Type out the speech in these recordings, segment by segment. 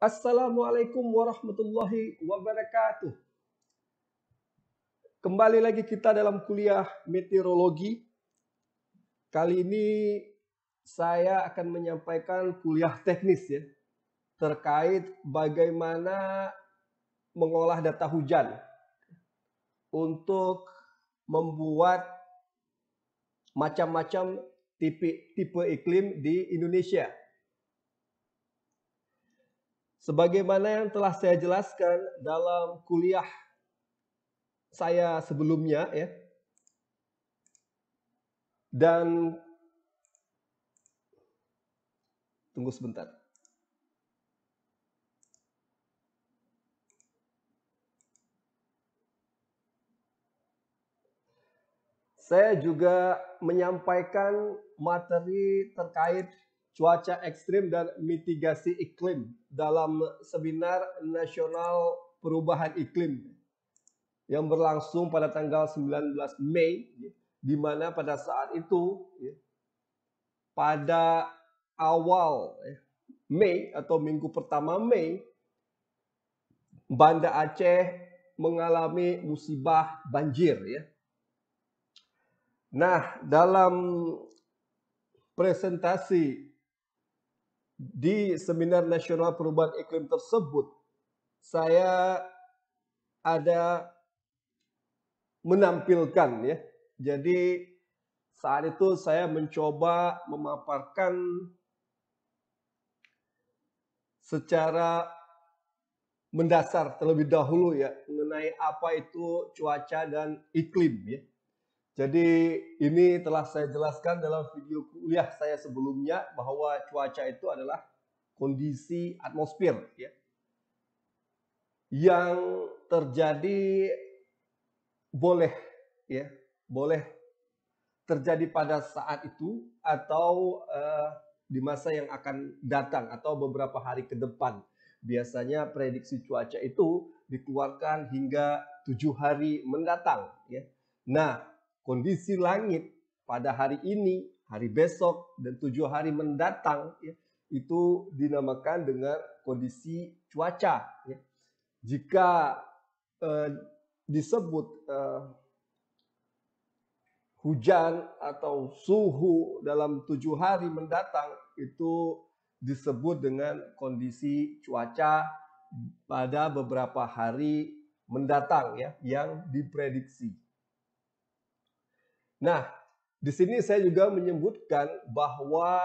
Assalamualaikum warahmatullahi wabarakatuh. Kembali lagi kita dalam kuliah meteorologi. Kali ini saya akan menyampaikan kuliah teknis ya terkait bagaimana mengolah data hujan untuk membuat macam-macam tipe tipe iklim di Indonesia Sebagaimana yang telah saya jelaskan dalam kuliah saya sebelumnya ya. Dan tunggu sebentar. Saya juga menyampaikan materi terkait cuaca ekstrim dan mitigasi iklim dalam seminar nasional perubahan iklim yang berlangsung pada tanggal 19 Mei di mana pada saat itu pada awal ya, Mei atau minggu pertama Mei Banda Aceh mengalami musibah banjir ya. Nah, dalam presentasi di seminar nasional perubahan iklim tersebut saya ada menampilkan ya. Jadi saat itu saya mencoba memaparkan secara mendasar terlebih dahulu ya mengenai apa itu cuaca dan iklim ya. Jadi ini telah saya jelaskan dalam video kuliah saya sebelumnya bahwa cuaca itu adalah kondisi atmosfer ya. Yang terjadi boleh ya, boleh terjadi pada saat itu atau uh, di masa yang akan datang atau beberapa hari ke depan. Biasanya prediksi cuaca itu dikeluarkan hingga tujuh hari mendatang ya. Nah, kondisi langit pada hari ini, hari besok, dan tujuh hari mendatang ya, itu dinamakan dengan kondisi cuaca. Ya. Jika eh, disebut eh, hujan atau suhu dalam tujuh hari mendatang itu disebut dengan kondisi cuaca pada beberapa hari mendatang ya yang diprediksi. Nah, di sini saya juga menyebutkan bahwa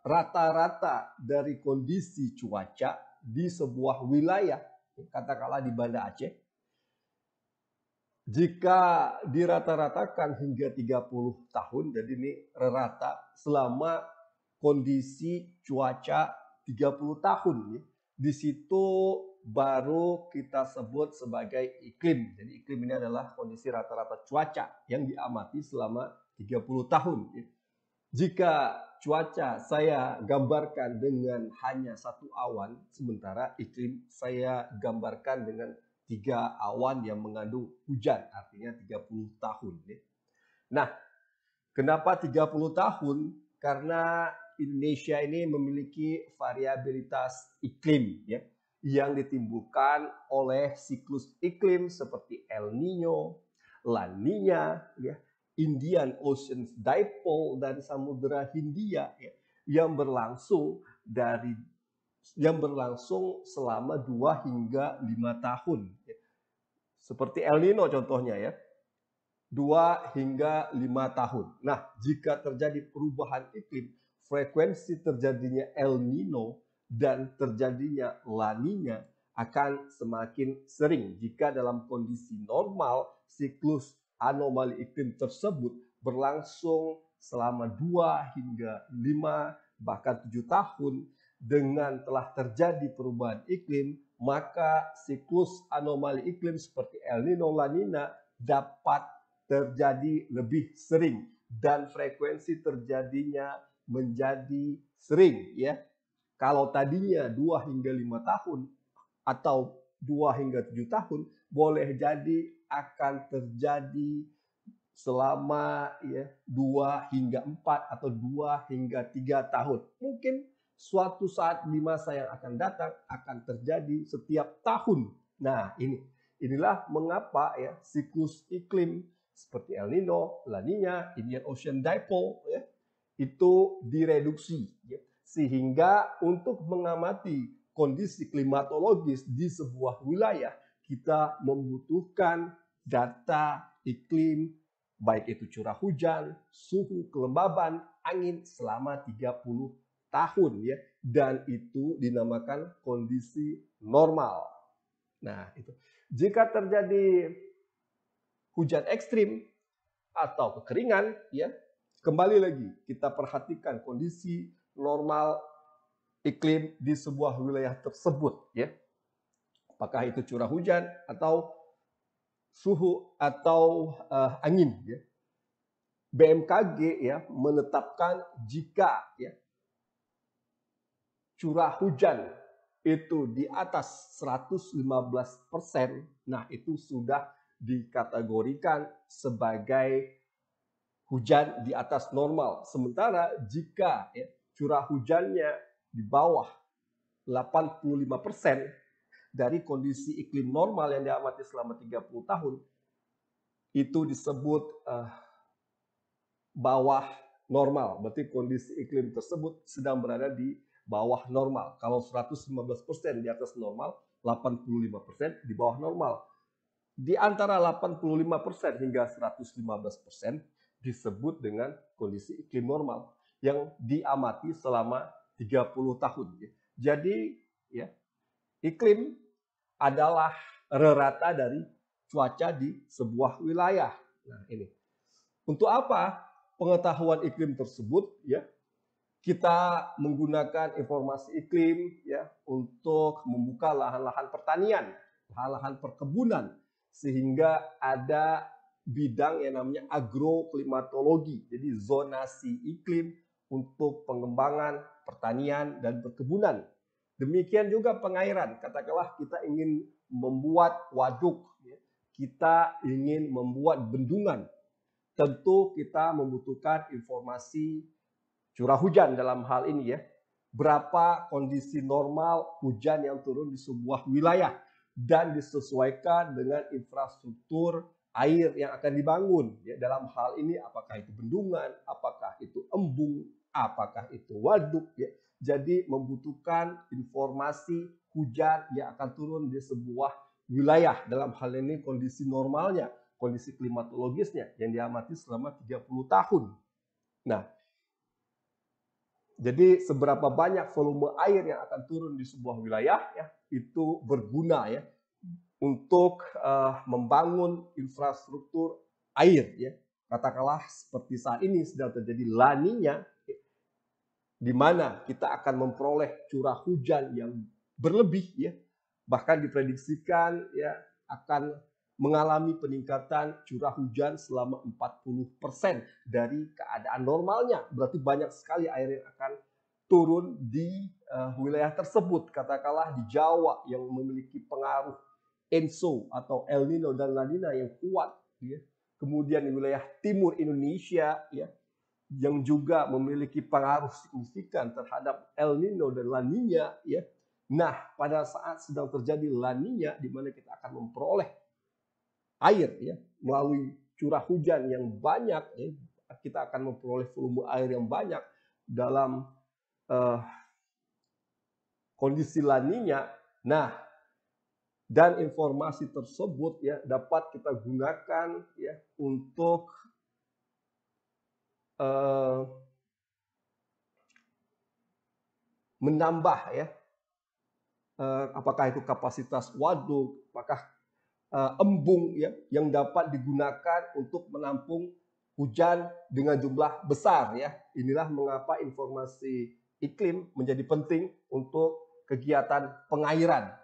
rata-rata dari kondisi cuaca di sebuah wilayah, katakanlah di Banda Aceh, jika dirata-ratakan hingga 30 tahun, jadi ini rata selama kondisi cuaca 30 tahun, ya, di situ baru kita sebut sebagai iklim. Jadi iklim ini adalah kondisi rata-rata cuaca yang diamati selama 30 tahun. Jika cuaca saya gambarkan dengan hanya satu awan, sementara iklim saya gambarkan dengan tiga awan yang mengandung hujan, artinya 30 tahun. Nah, kenapa 30 tahun? Karena Indonesia ini memiliki variabilitas iklim ya yang ditimbulkan oleh siklus iklim seperti El Nino, La Nina, ya, Indian Ocean Dipole dan Samudra Hindia ya, yang berlangsung dari yang berlangsung selama 2 hingga 5 tahun. Ya. Seperti El Nino contohnya ya. 2 hingga 5 tahun. Nah, jika terjadi perubahan iklim, frekuensi terjadinya El Nino dan terjadinya laninya akan semakin sering jika dalam kondisi normal siklus anomali iklim tersebut berlangsung selama 2 hingga 5 bahkan 7 tahun dengan telah terjadi perubahan iklim maka siklus anomali iklim seperti El Nino La Nina dapat terjadi lebih sering dan frekuensi terjadinya menjadi sering ya kalau tadinya 2 hingga 5 tahun atau 2 hingga 7 tahun, boleh jadi akan terjadi selama ya 2 hingga 4 atau 2 hingga 3 tahun. Mungkin suatu saat di masa yang akan datang akan terjadi setiap tahun. Nah, ini inilah mengapa ya siklus iklim seperti El Nino, La Nina, Indian Ocean Dipole ya itu direduksi ya sehingga untuk mengamati kondisi klimatologis di sebuah wilayah, kita membutuhkan data iklim, baik itu curah hujan, suhu, kelembaban, angin selama 30 tahun ya. Dan itu dinamakan kondisi normal. Nah, itu. Jika terjadi hujan ekstrim atau kekeringan, ya kembali lagi kita perhatikan kondisi normal iklim di sebuah wilayah tersebut ya. Apakah itu curah hujan atau suhu atau uh, angin ya. BMKG ya menetapkan jika ya curah hujan itu di atas 115%, persen, nah itu sudah dikategorikan sebagai hujan di atas normal. Sementara jika ya, curah hujannya di bawah 85% dari kondisi iklim normal yang diamati selama 30 tahun itu disebut uh, bawah normal. Berarti kondisi iklim tersebut sedang berada di bawah normal. Kalau 115% di atas normal, 85% di bawah normal. Di antara 85% hingga 115% disebut dengan kondisi iklim normal yang diamati selama 30 tahun. Ya. Jadi ya, iklim adalah rerata dari cuaca di sebuah wilayah. Nah, ini. Untuk apa pengetahuan iklim tersebut ya? Kita menggunakan informasi iklim ya untuk membuka lahan-lahan pertanian, lahan-lahan perkebunan sehingga ada bidang yang namanya agroklimatologi. Jadi zonasi iklim, untuk pengembangan pertanian dan perkebunan. Demikian juga pengairan. Katakanlah kita ingin membuat waduk, ya. kita ingin membuat bendungan. Tentu kita membutuhkan informasi curah hujan dalam hal ini ya. Berapa kondisi normal hujan yang turun di sebuah wilayah dan disesuaikan dengan infrastruktur air yang akan dibangun. Ya, dalam hal ini apakah itu bendungan, apakah itu embung, apakah itu waduk ya. Jadi membutuhkan informasi hujan yang akan turun di sebuah wilayah dalam hal ini kondisi normalnya, kondisi klimatologisnya yang diamati selama 30 tahun. Nah, jadi seberapa banyak volume air yang akan turun di sebuah wilayah ya itu berguna ya untuk uh, membangun infrastruktur air ya. Katakanlah seperti saat ini sedang terjadi laninya di mana kita akan memperoleh curah hujan yang berlebih ya bahkan diprediksikan ya akan mengalami peningkatan curah hujan selama 40% dari keadaan normalnya. Berarti banyak sekali air yang akan turun di uh, wilayah tersebut. Katakanlah di Jawa yang memiliki pengaruh Enso atau El Nino dan La Nina yang kuat. Ya. Kemudian di wilayah timur Indonesia, ya yang juga memiliki pengaruh signifikan terhadap El Nino dan La Nina ya. Nah, pada saat sedang terjadi La Nina di mana kita akan memperoleh air ya melalui curah hujan yang banyak ya, kita akan memperoleh volume air yang banyak dalam uh, kondisi La Nina. Nah, dan informasi tersebut ya dapat kita gunakan ya untuk Eh, menambah ya uh, apakah itu kapasitas waduk apakah uh, embung ya yang dapat digunakan untuk menampung hujan dengan jumlah besar ya inilah mengapa informasi iklim menjadi penting untuk kegiatan pengairan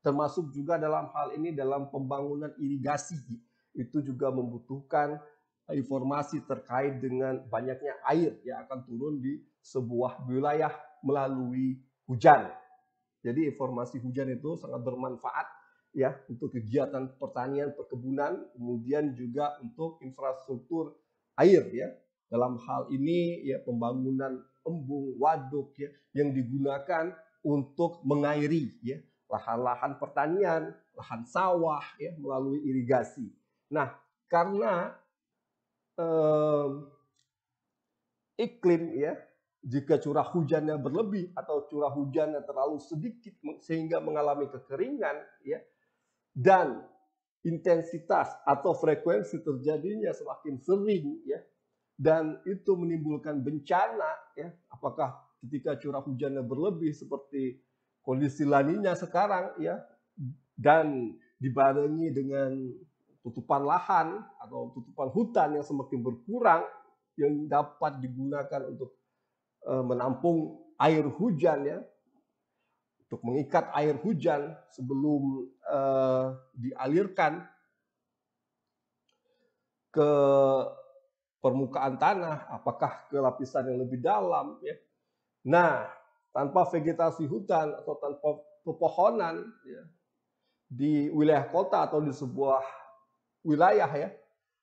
termasuk juga dalam hal ini dalam pembangunan irigasi itu juga membutuhkan informasi terkait dengan banyaknya air yang akan turun di sebuah wilayah melalui hujan. Jadi informasi hujan itu sangat bermanfaat ya untuk kegiatan pertanian, perkebunan, kemudian juga untuk infrastruktur air ya. Dalam hal ini ya pembangunan embung, waduk ya yang digunakan untuk mengairi ya lahan-lahan pertanian, lahan sawah ya melalui irigasi. Nah, karena eh, iklim ya jika curah hujannya berlebih atau curah hujannya terlalu sedikit sehingga mengalami kekeringan ya dan intensitas atau frekuensi terjadinya semakin sering ya dan itu menimbulkan bencana ya apakah ketika curah hujannya berlebih seperti kondisi laninya sekarang ya dan dibarengi dengan tutupan lahan atau tutupan hutan yang semakin berkurang yang dapat digunakan untuk eh, menampung air hujan ya untuk mengikat air hujan sebelum uh, dialirkan ke permukaan tanah apakah ke lapisan yang lebih dalam ya nah tanpa vegetasi hutan atau tanpa pepohonan ya, di wilayah kota atau di sebuah wilayah ya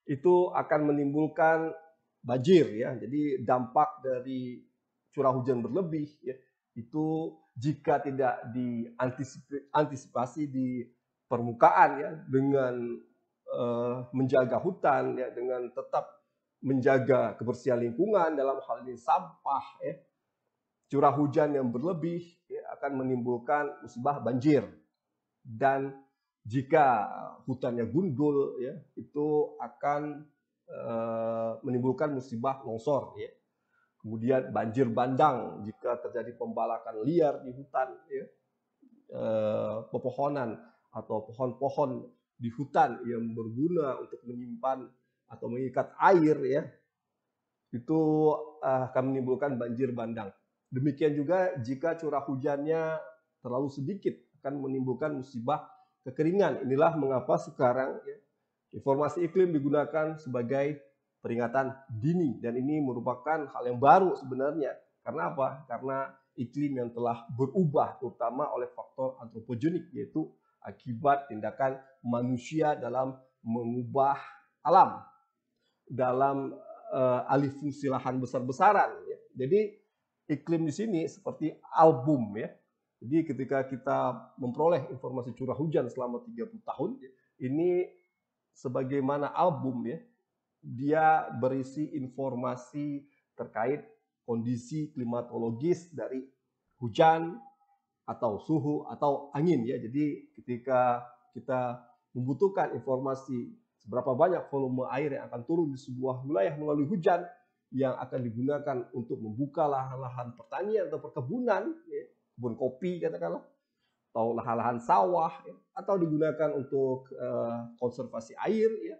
itu akan menimbulkan banjir ya. Jadi dampak dari curah hujan berlebih ya, itu jika tidak diantisipasi di permukaan ya dengan uh, menjaga hutan ya dengan tetap menjaga kebersihan lingkungan dalam hal ini sampah ya curah hujan yang berlebih ya, akan menimbulkan musibah banjir dan jika hutannya gundul ya itu akan eh, menimbulkan musibah longsor ya. Kemudian banjir bandang jika terjadi pembalakan liar di hutan ya. Eh, pepohonan atau pohon-pohon di hutan yang berguna untuk menyimpan atau mengikat air ya itu eh, akan menimbulkan banjir bandang. Demikian juga jika curah hujannya terlalu sedikit akan menimbulkan musibah kekeringan. Inilah mengapa sekarang ya, informasi iklim digunakan sebagai peringatan dini dan ini merupakan hal yang baru sebenarnya. Karena apa? Karena iklim yang telah berubah terutama oleh faktor antropogenik yaitu akibat tindakan manusia dalam mengubah alam dalam uh, alih fungsi lahan besar-besaran. Ya. Jadi iklim di sini seperti album ya, jadi ketika kita memperoleh informasi curah hujan selama 30 tahun, ini sebagaimana album ya, dia berisi informasi terkait kondisi klimatologis dari hujan atau suhu atau angin ya. Jadi ketika kita membutuhkan informasi seberapa banyak volume air yang akan turun di sebuah wilayah melalui hujan yang akan digunakan untuk membuka lahan-lahan pertanian atau perkebunan ya, kebun kopi katakanlah atau lahan-lahan sawah ya, atau digunakan untuk uh, konservasi air ya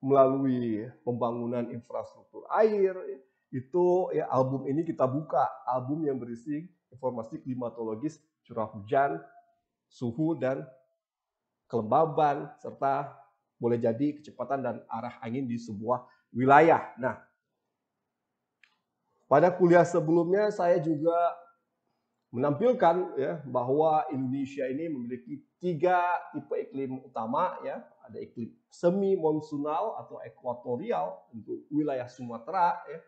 melalui pembangunan infrastruktur air ya. itu ya album ini kita buka album yang berisi informasi klimatologis curah hujan suhu dan kelembaban serta boleh jadi kecepatan dan arah angin di sebuah wilayah nah pada kuliah sebelumnya saya juga menampilkan ya bahwa Indonesia ini memiliki tiga tipe iklim utama ya ada iklim semi monsunal atau ekuatorial untuk wilayah Sumatera ya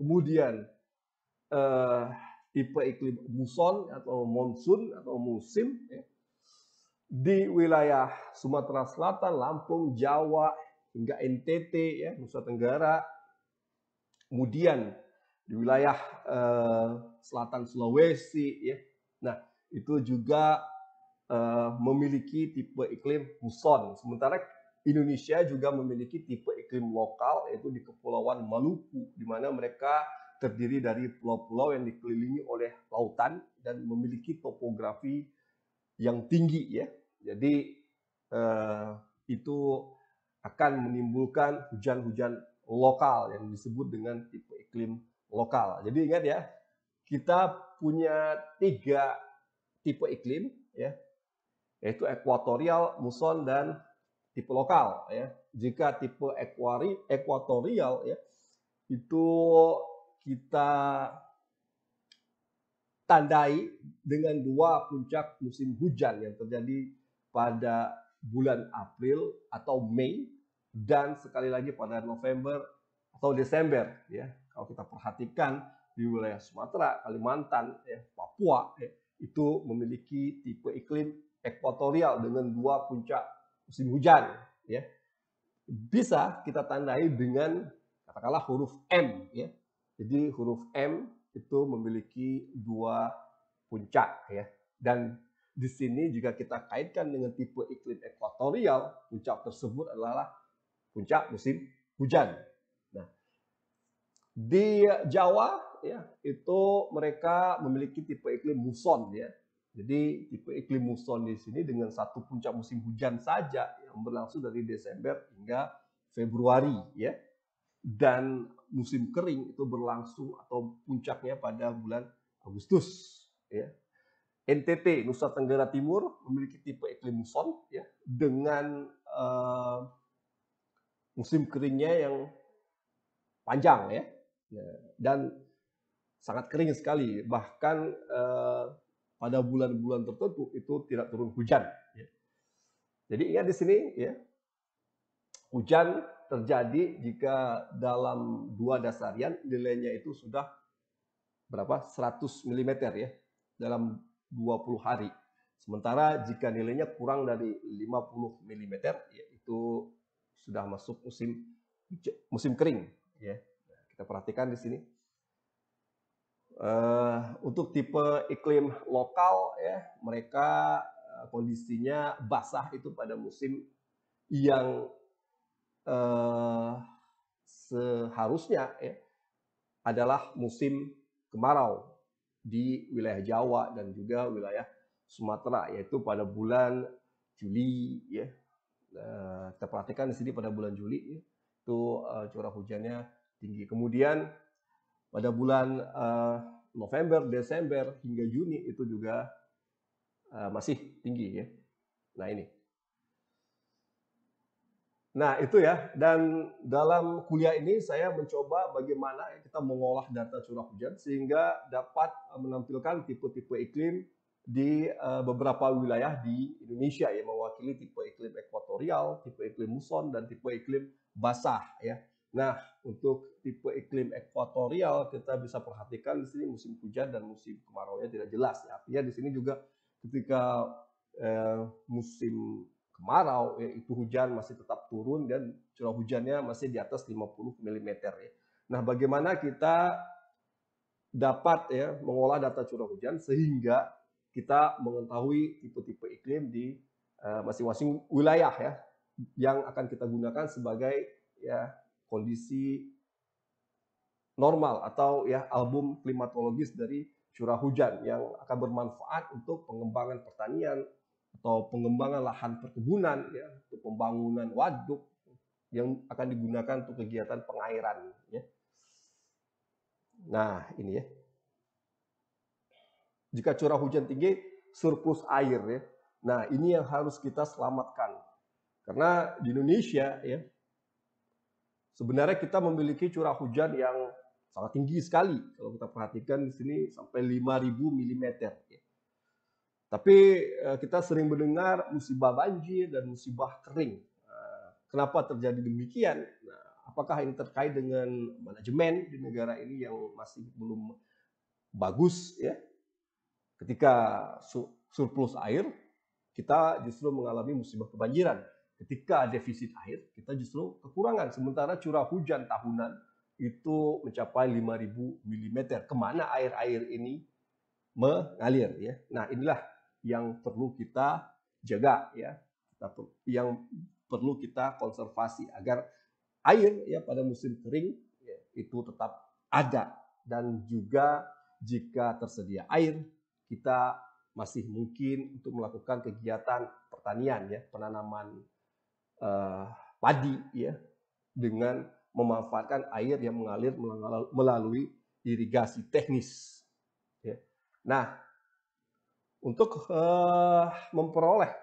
kemudian eh, tipe iklim muson atau monsun atau musim ya. di wilayah Sumatera Selatan Lampung Jawa hingga NTT ya Nusa Tenggara kemudian di wilayah eh, selatan Sulawesi ya. Nah, itu juga eh, memiliki tipe iklim muson. Sementara Indonesia juga memiliki tipe iklim lokal yaitu di kepulauan Maluku di mana mereka terdiri dari pulau-pulau yang dikelilingi oleh lautan dan memiliki topografi yang tinggi ya. Jadi eh, itu akan menimbulkan hujan-hujan lokal yang disebut dengan tipe iklim lokal. Jadi ingat ya, kita punya tiga tipe iklim ya, yaitu ekuatorial, muson dan tipe lokal ya. Jika tipe ekuari, ekuatorial ya itu kita tandai dengan dua puncak musim hujan yang terjadi pada bulan April atau Mei dan sekali lagi pada November atau Desember ya kalau kita perhatikan di wilayah Sumatera, Kalimantan, ya, Papua, ya, itu memiliki tipe iklim ekuatorial dengan dua puncak musim hujan. Ya. Bisa kita tandai dengan katakanlah huruf M. Ya. Jadi huruf M itu memiliki dua puncak. ya Dan di sini juga kita kaitkan dengan tipe iklim ekuatorial, puncak tersebut adalah puncak musim hujan. Di Jawa ya itu mereka memiliki tipe iklim muson ya. Jadi tipe iklim muson di sini dengan satu puncak musim hujan saja yang berlangsung dari Desember hingga Februari ya. Dan musim kering itu berlangsung atau puncaknya pada bulan Agustus ya. NTT Nusa Tenggara Timur memiliki tipe iklim muson ya dengan uh, musim keringnya yang panjang ya Ya, dan sangat kering sekali bahkan eh, pada bulan-bulan tertentu itu tidak turun hujan ya. jadi ingat di sini ya hujan terjadi jika dalam dua dasarian nilainya itu sudah berapa 100 mm ya dalam 20 hari sementara jika nilainya kurang dari 50 mm yaitu sudah masuk musim musim kering ya yeah kita perhatikan di sini. Uh, untuk tipe iklim lokal ya, mereka uh, kondisinya basah itu pada musim yang uh, seharusnya ya, adalah musim kemarau di wilayah Jawa dan juga wilayah Sumatera yaitu pada bulan Juli ya. Uh, kita perhatikan di sini pada bulan Juli ya, itu uh, curah hujannya tinggi. Kemudian pada bulan uh, November, Desember hingga Juni itu juga uh, masih tinggi ya. Nah ini. Nah itu ya. Dan dalam kuliah ini saya mencoba bagaimana kita mengolah data curah hujan sehingga dapat menampilkan tipe-tipe iklim di eh, beberapa wilayah di Indonesia ya mewakili tipe iklim ekuatorial, tipe iklim muson dan tipe iklim basah ya. Nah, untuk tipe iklim ekuatorial kita bisa perhatikan di sini musim hujan dan musim kemarau ya tidak jelas. Ya. Artinya di sini juga ketika eh, musim kemarau ya, itu hujan masih tetap turun dan curah hujannya masih di atas 50 mm ya. Nah, bagaimana kita dapat ya mengolah data curah hujan sehingga kita mengetahui tipe-tipe iklim di eh, masing-masing uh, wilayah ya yang akan kita gunakan sebagai ya kondisi normal atau ya album klimatologis dari curah hujan yang akan bermanfaat untuk pengembangan pertanian atau pengembangan lahan perkebunan ya untuk pembangunan waduk yang akan digunakan untuk kegiatan pengairan ya. Nah, ini ya. Jika curah hujan tinggi surplus air ya. Nah, ini yang harus kita selamatkan. Karena di Indonesia ya sebenarnya kita memiliki curah hujan yang sangat tinggi sekali. Kalau kita perhatikan di sini sampai 5000 mm. Tapi eh, kita sering mendengar musibah banjir dan musibah kering. Eh, kenapa terjadi demikian? Nah, apakah ini terkait dengan manajemen di negara ini yang masih belum bagus ya? Ketika surplus air, kita justru mengalami musibah kebanjiran. Ketika defisit air, kita justru kekurangan. Sementara curah hujan tahunan itu mencapai 5.000 mm. Kemana air-air ini mengalir ya? Nah inilah yang perlu kita jaga ya, yang perlu kita konservasi agar air ya pada musim kering ya, itu tetap ada dan juga jika tersedia air kita masih mungkin untuk melakukan kegiatan pertanian ya penanaman Eh, padi ya dengan memanfaatkan air yang mengalir melalui irigasi teknis. Ya. Nah, untuk uh, memperoleh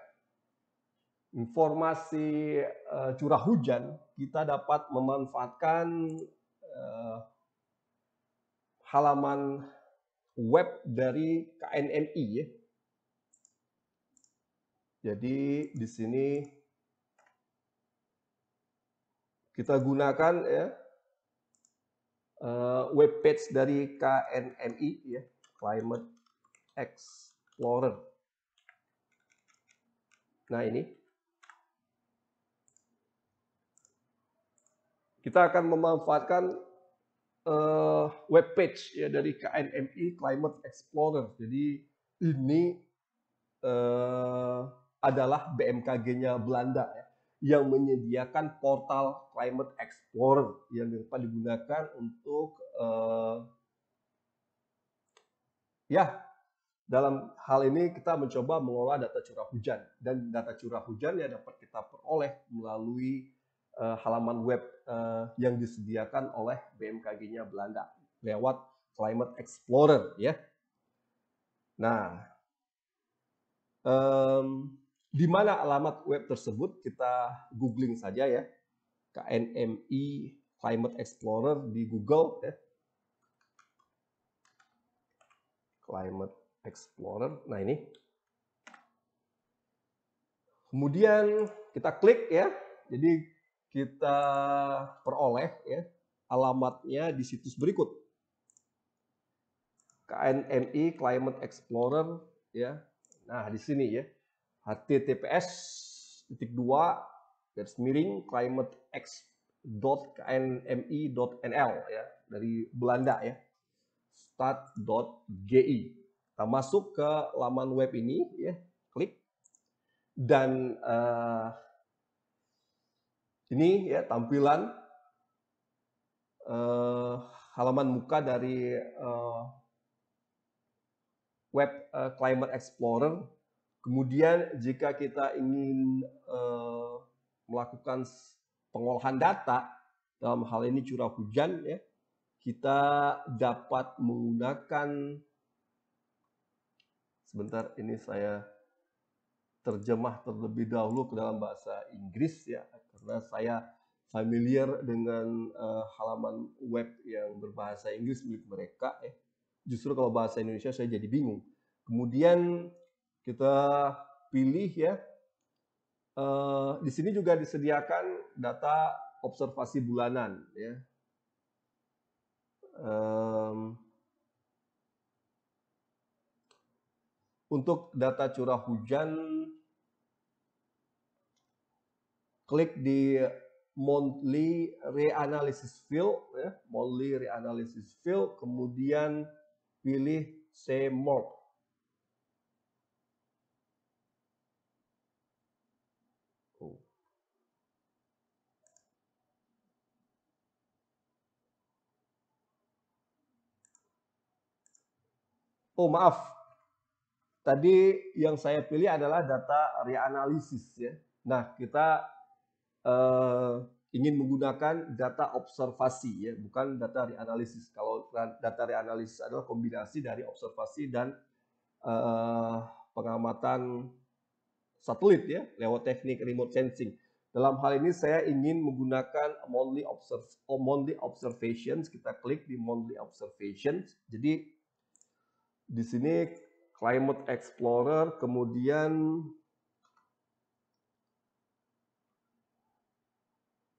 informasi eh, curah hujan, kita dapat memanfaatkan halaman web dari KNMI. Ya. Jadi di sini kita gunakan ya eh, web page dari KNMI ya, Climate Explorer. Nah, ini kita akan memanfaatkan uh, web page ya dari KNMI Climate Explorer. Jadi ini uh, adalah BMKG-nya Belanda ya yang menyediakan portal Climate Explorer yang dapat digunakan untuk uh, ya dalam hal ini kita mencoba mengolah data curah hujan dan data curah hujan yang dapat kita peroleh melalui uh, halaman web uh, yang disediakan oleh BMKG-nya Belanda lewat Climate Explorer ya. Nah, um, di mana alamat web tersebut? Kita googling saja ya. KNMI Climate Explorer di Google ya. Climate Explorer. Nah, ini. Kemudian kita klik ya. Jadi kita peroleh ya alamatnya di situs berikut. KNMI Climate Explorer ya. Nah, di sini ya https titik dua garis miring nl ya dari Belanda ya gi kita masuk ke laman web ini ya klik dan uh, ini ya tampilan uh, halaman muka dari uh, web uh, Climate Explorer Kemudian jika kita ingin uh, melakukan pengolahan data dalam hal ini curah hujan ya, kita dapat menggunakan sebentar ini saya terjemah terlebih dahulu ke dalam bahasa Inggris ya karena saya familiar dengan uh, halaman web yang berbahasa Inggris milik mereka ya. Justru kalau bahasa Indonesia saya jadi bingung. Kemudian kita pilih ya. Uh, di sini juga disediakan data observasi bulanan ya. Um, untuk data curah hujan, klik di monthly reanalysis field, ya, monthly reanalysis field, kemudian pilih save more Oh maaf, tadi yang saya pilih adalah data reanalisis ya. Nah kita eh, ingin menggunakan data observasi ya, bukan data reanalisis. Kalau data reanalisis adalah kombinasi dari observasi dan eh, pengamatan satelit ya, lewat teknik remote sensing. Dalam hal ini saya ingin menggunakan monthly, observ monthly observations. Kita klik di monthly observations. Jadi di sini Climate Explorer, kemudian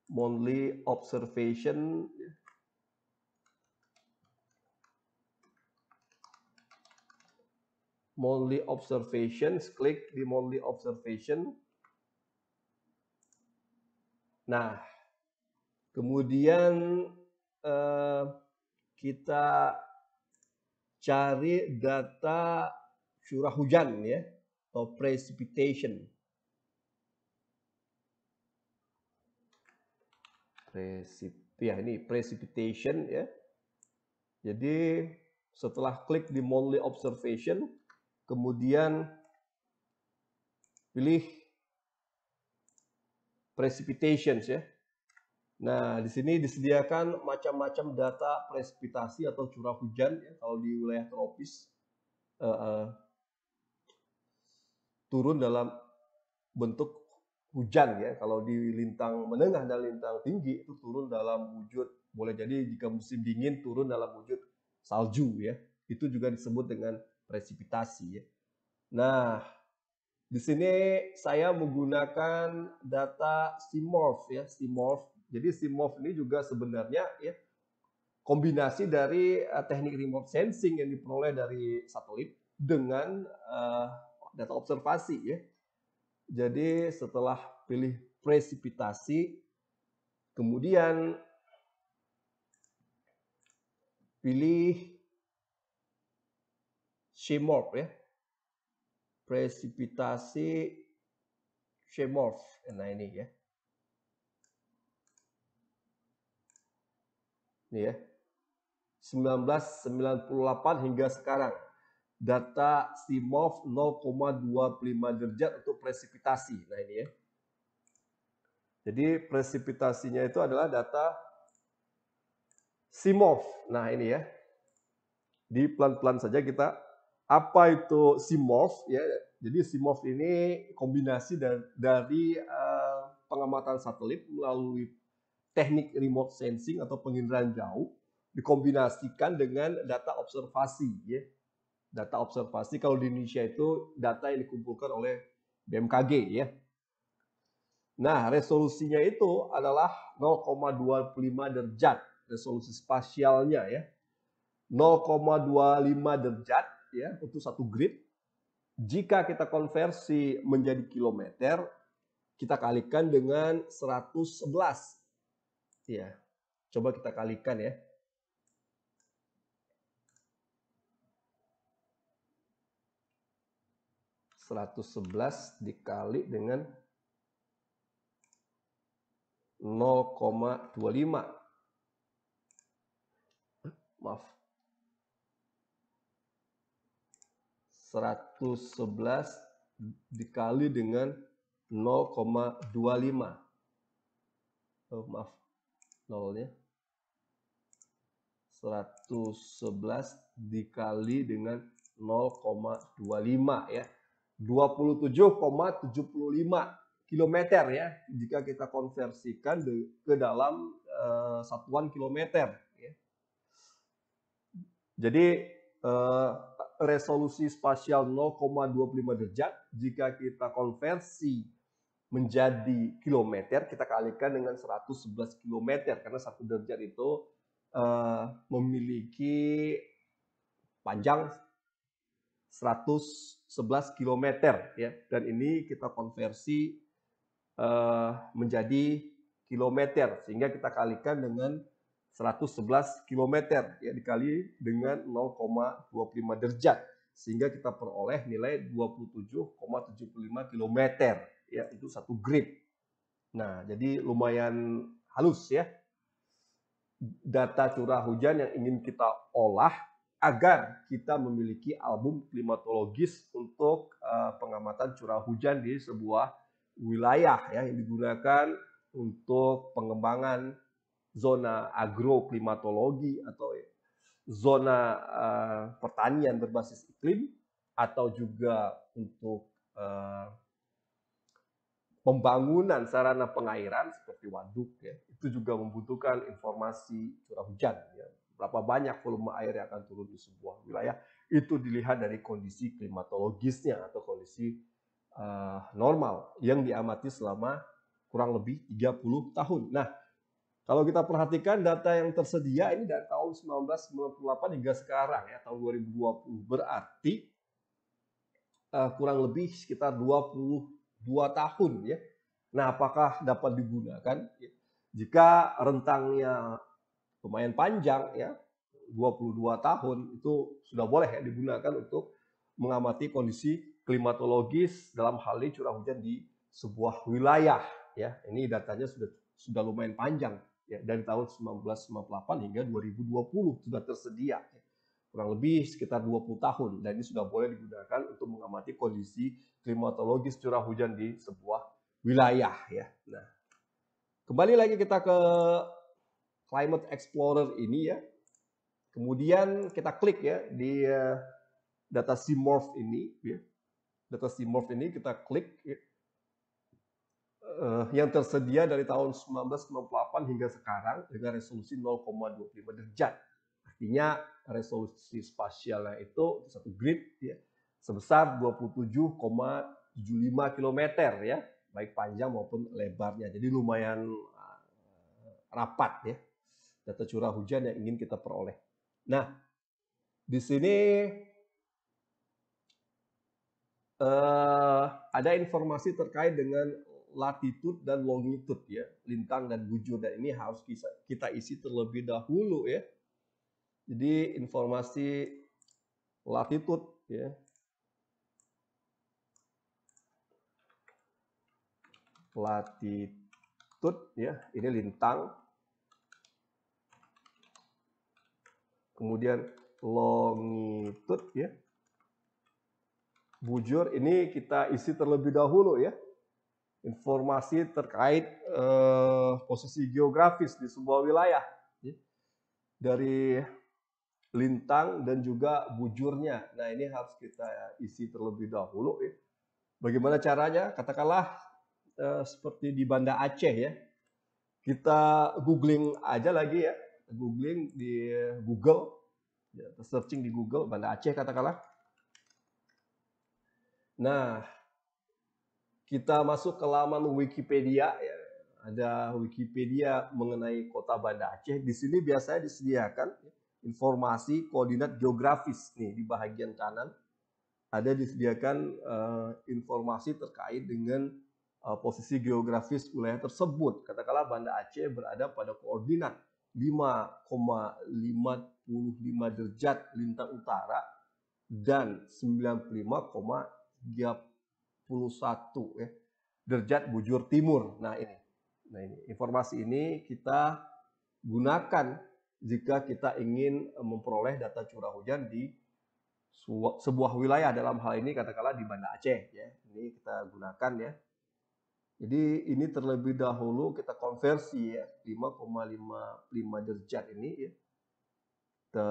Monthly Observation, Monthly Observations, klik di Monthly Observation. Nah, kemudian eh, kita cari data curah hujan ya atau precipitation. Precip ya ini precipitation ya. Jadi setelah klik di monthly observation, kemudian pilih precipitations ya. Nah, di sini disediakan macam-macam data presipitasi atau curah hujan ya, kalau di wilayah tropis uh, uh, turun dalam bentuk hujan ya. Kalau di lintang menengah dan lintang tinggi itu turun dalam wujud boleh jadi jika musim dingin turun dalam wujud salju ya. Itu juga disebut dengan presipitasi ya. Nah, di sini saya menggunakan data SIMORF ya, SIMORF jadi Simov ini juga sebenarnya ya kombinasi dari uh, teknik remote sensing yang diperoleh dari satelit dengan uh, data observasi ya. Jadi setelah pilih presipitasi kemudian pilih shemorf ya. Presipitasi shemorf. Nah ini ya. nih ya. 1998 hingga sekarang. Data Simov 0,25 derajat untuk presipitasi. Nah ini ya. Jadi presipitasinya itu adalah data Simov. Nah ini ya. Di pelan-pelan saja kita apa itu Simov ya. Jadi Simov ini kombinasi dari, dari uh, eh, pengamatan satelit melalui teknik remote sensing atau penginderaan jauh dikombinasikan dengan data observasi ya. Data observasi kalau di Indonesia itu data yang dikumpulkan oleh BMKG ya. Nah, resolusinya itu adalah 0,25 derajat resolusi spasialnya ya. 0,25 derajat ya untuk satu grid. Jika kita konversi menjadi kilometer, kita kalikan dengan 111 ya. Coba kita kalikan ya. Seratus sebelas dikali dengan nol koma dua lima maaf 111 dikali dengan 0,25 oh, maaf nolnya 111 dikali dengan 0,25 ya 27,75 km ya jika kita konversikan ke dalam uh, satuan kilometer ya. Jadi uh, resolusi spasial 0,25 derajat jika kita konversi menjadi kilometer kita kalikan dengan 111 kilometer karena satu derajat itu uh, memiliki panjang 111 kilometer ya dan ini kita konversi uh, menjadi kilometer sehingga kita kalikan dengan 111 km ya dikali dengan 0,25 derajat sehingga kita peroleh nilai 27,75 kilometer ya itu satu grid, Nah, jadi lumayan halus ya. Data curah hujan yang ingin kita olah agar kita memiliki album klimatologis untuk eh, pengamatan curah hujan di sebuah wilayah ya yang digunakan untuk pengembangan zona agroklimatologi atau zona eh, pertanian berbasis iklim atau juga untuk eh, pembangunan sarana pengairan seperti waduk ya, itu juga membutuhkan informasi curah hujan ya. Berapa banyak volume air yang akan turun di sebuah wilayah itu dilihat dari kondisi klimatologisnya atau kondisi uh, normal yang diamati selama kurang lebih 30 tahun. Nah, kalau kita perhatikan data yang tersedia ini dari tahun 1998 hingga sekarang ya tahun 2020 berarti uh, kurang lebih sekitar 20 dua tahun ya. Nah, apakah dapat digunakan? Jika rentangnya lumayan panjang ya, 22 tahun itu sudah boleh ya digunakan untuk mengamati kondisi klimatologis dalam hal ini curah hujan di sebuah wilayah ya. Ini datanya sudah sudah lumayan panjang ya dari tahun 1998 hingga 2020 sudah tersedia. Ya kurang lebih sekitar 20 tahun dan ini sudah boleh digunakan untuk mengamati kondisi klimatologis curah hujan di sebuah wilayah ya. Nah, kembali lagi kita ke Climate Explorer ini ya. Kemudian kita klik ya di eh, data CMORF ini ya. Data CMORF ini kita klik ya. Uh, yang tersedia dari tahun 1998 hingga sekarang dengan resolusi 0,25 derajat Artinya resolusi spasialnya itu satu grid ya, sebesar 27,75 km ya, baik panjang maupun lebarnya. Jadi lumayan eh, rapat ya data curah hujan yang ingin kita peroleh. Nah, di sini uh, ada informasi terkait dengan latitud dan longitud ya, lintang dan bujur dan ini harus kita isi terlebih dahulu ya. Jadi informasi latitud ya. Latitud ya, ini lintang. Kemudian longitude, ya. Bujur ini kita isi terlebih dahulu ya. Informasi terkait eh, posisi geografis di sebuah wilayah. Ya. Dari lintang dan juga bujurnya. Nah, ini harus kita isi terlebih dahulu ya. Bagaimana caranya? Katakanlah eh, seperti di Banda Aceh ya. Kita googling aja lagi ya. Googling di Google. Ya, searching di Google Banda Aceh katakanlah. Nah, kita masuk ke laman Wikipedia ya. Ada Wikipedia mengenai kota Banda Aceh. Di sini biasanya disediakan ya informasi koordinat geografis nih di bagian kanan ada disediakan uh, informasi terkait dengan uh, posisi geografis wilayah tersebut. Katakanlah Banda Aceh berada pada koordinat 5,55 derajat lintang utara dan 95,31 ya, derajat bujur timur. Nah ini, nah ini informasi ini kita gunakan jika kita ingin eh, memperoleh data curah hujan di sebuah wilayah dalam hal ini katakanlah di Banda Aceh ya. Ini kita gunakan ya. Jadi ini terlebih dahulu kita konversi ya 5,55 derajat ini ya. Kita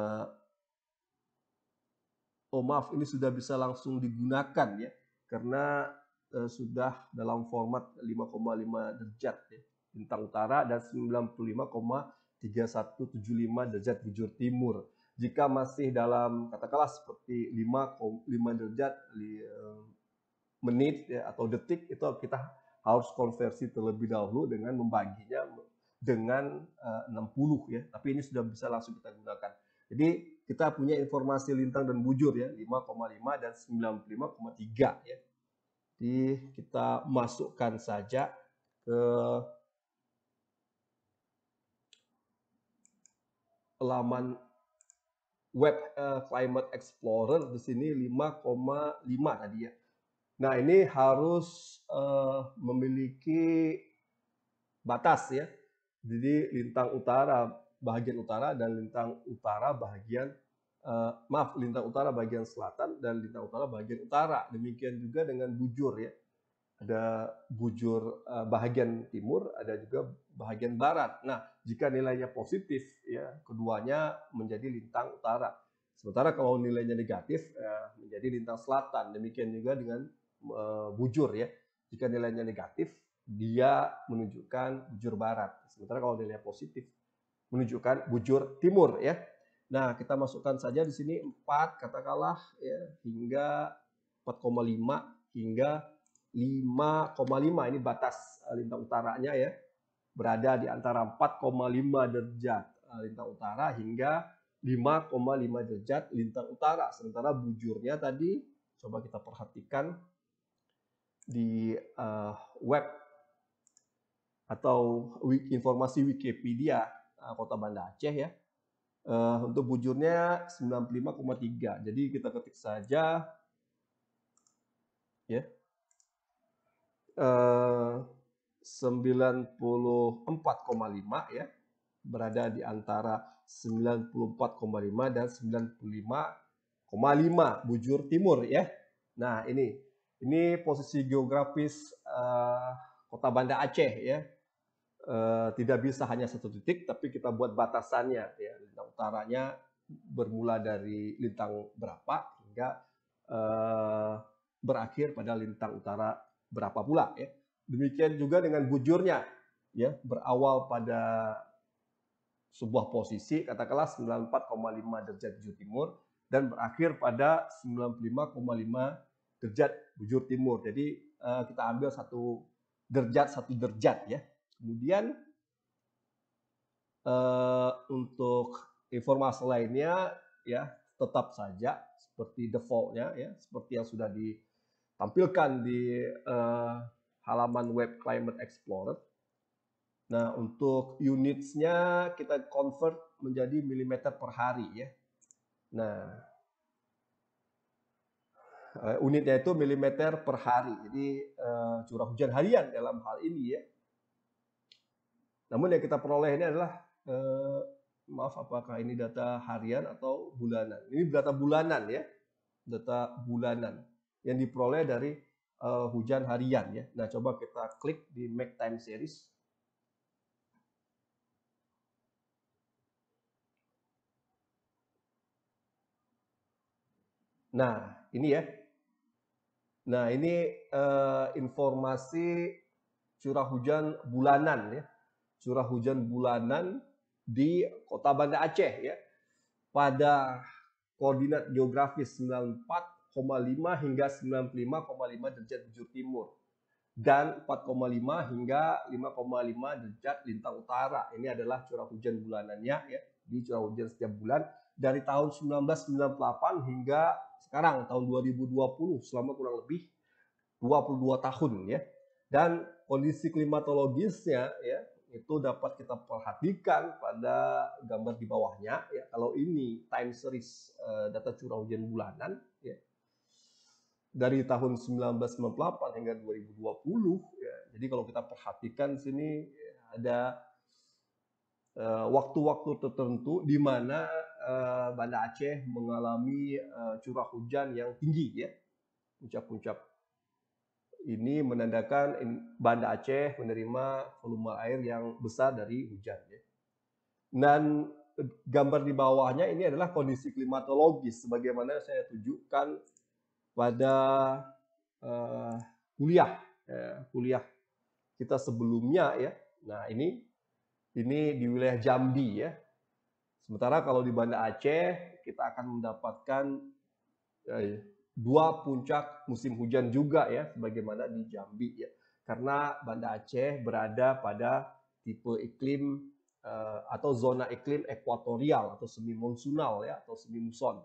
Oh maaf ini sudah bisa langsung digunakan ya karena eh, sudah dalam format 5,5 derajat ya. Bintang utara dan 95, 3175 derajat bujur timur. Jika masih dalam katakanlah seperti 5, derajat li, uh, menit ya, atau detik itu kita harus konversi terlebih dahulu dengan membaginya dengan eh, uh, 60 ya. Tapi ini sudah bisa langsung kita gunakan. Jadi kita punya informasi lintang dan bujur ya 5,5 dan 95,3 ya. Jadi kita masukkan saja ke laman web uh, Climate Explorer di sini 5,5 tadi ya. Nah, ini harus uh, memiliki batas ya. Jadi lintang utara bagian utara dan lintang utara bagian uh, eh, maaf, lintang utara bagian selatan dan lintang utara bagian utara. Demikian juga dengan bujur ya. Ada bujur uh, bagian timur, ada juga bahagian barat. Nah, jika nilainya positif, ya keduanya menjadi lintang utara. Sementara kalau nilainya negatif, ya, menjadi lintang selatan. Demikian juga dengan uh, bujur ya. Jika nilainya negatif, dia menunjukkan bujur barat. Sementara kalau nilainya positif, menunjukkan bujur timur ya. Nah, kita masukkan saja di sini 4 katakanlah ya hingga 4,5 hingga 5,5 ini batas e, lintang utaranya ya berada di antara 4,5 derajat eh, lintang utara hingga 5,5 derajat lintang utara. Sementara bujurnya tadi coba kita perhatikan di uh, web atau informasi Wikipedia uh, Kota Banda Aceh ya. Uh, untuk bujurnya 95,3. Jadi kita ketik saja ya. Yeah. Uh, 94,5 ya berada di antara 94,5 dan 95,5 bujur timur ya. Nah ini ini posisi geografis uh, kota Banda Aceh ya. Uh, tidak bisa hanya satu titik tapi kita buat batasannya ya lintang utaranya bermula dari lintang berapa hingga uh, berakhir pada lintang utara berapa pula ya Demikian juga dengan bujurnya ya berawal pada sebuah posisi katakanlah 94,5 derajat bujur timur dan berakhir pada 95,5 derajat bujur timur. Jadi eh, kita ambil satu derajat satu derajat ya. Kemudian eh, untuk informasi lainnya ya tetap saja seperti defaultnya ya seperti yang sudah ditampilkan di eh, halaman web Climate Explorer. Nah, untuk units-nya kita convert menjadi milimeter per hari ya. Nah, eh, unitnya itu milimeter per hari. Jadi eh, curah hujan harian dalam hal ini ya. Namun yang kita peroleh ini adalah eh, maaf apakah ini data harian atau bulanan? Ini data bulanan ya, data bulanan yang diperoleh dari uh, hujan harian ya. Nah, coba kita klik di make time series. Nah, ini ya. Nah, ini uh, informasi curah hujan bulanan ya. Curah hujan bulanan di Kota Banda Aceh ya. Pada koordinat geografis 94 hingga 95,5 derajat bujur timur dan 4,5 hingga 5,5 derajat lintang utara. Ini adalah curah hujan bulanannya ya, di curah hujan setiap bulan dari tahun 1998 hingga sekarang tahun 2020 selama kurang lebih 22 tahun ya. Dan kondisi klimatologisnya ya itu dapat kita perhatikan pada gambar di bawahnya ya kalau ini time series eh, data curah hujan bulanan dari tahun 1998 hingga 2020 ya. Jadi kalau kita perhatikan sini ada eh, waktu-waktu uh, tertentu di mana uh, Banda Aceh mengalami uh, curah hujan yang tinggi ya. Puncak-puncak ini menandakan Banda Aceh menerima volume air yang besar dari hujan ya. Dan gambar di bawahnya ini adalah kondisi klimatologis sebagaimana saya tunjukkan pada uh, kuliah ya, kuliah kita sebelumnya ya. Nah ini ini di wilayah Jambi ya. Sementara kalau di Banda Aceh kita akan mendapatkan eh, dua puncak musim hujan juga ya, sebagaimana di Jambi ya. Karena Banda Aceh berada pada tipe iklim uh, atau zona iklim ekuatorial atau semi monsunal ya atau semi muson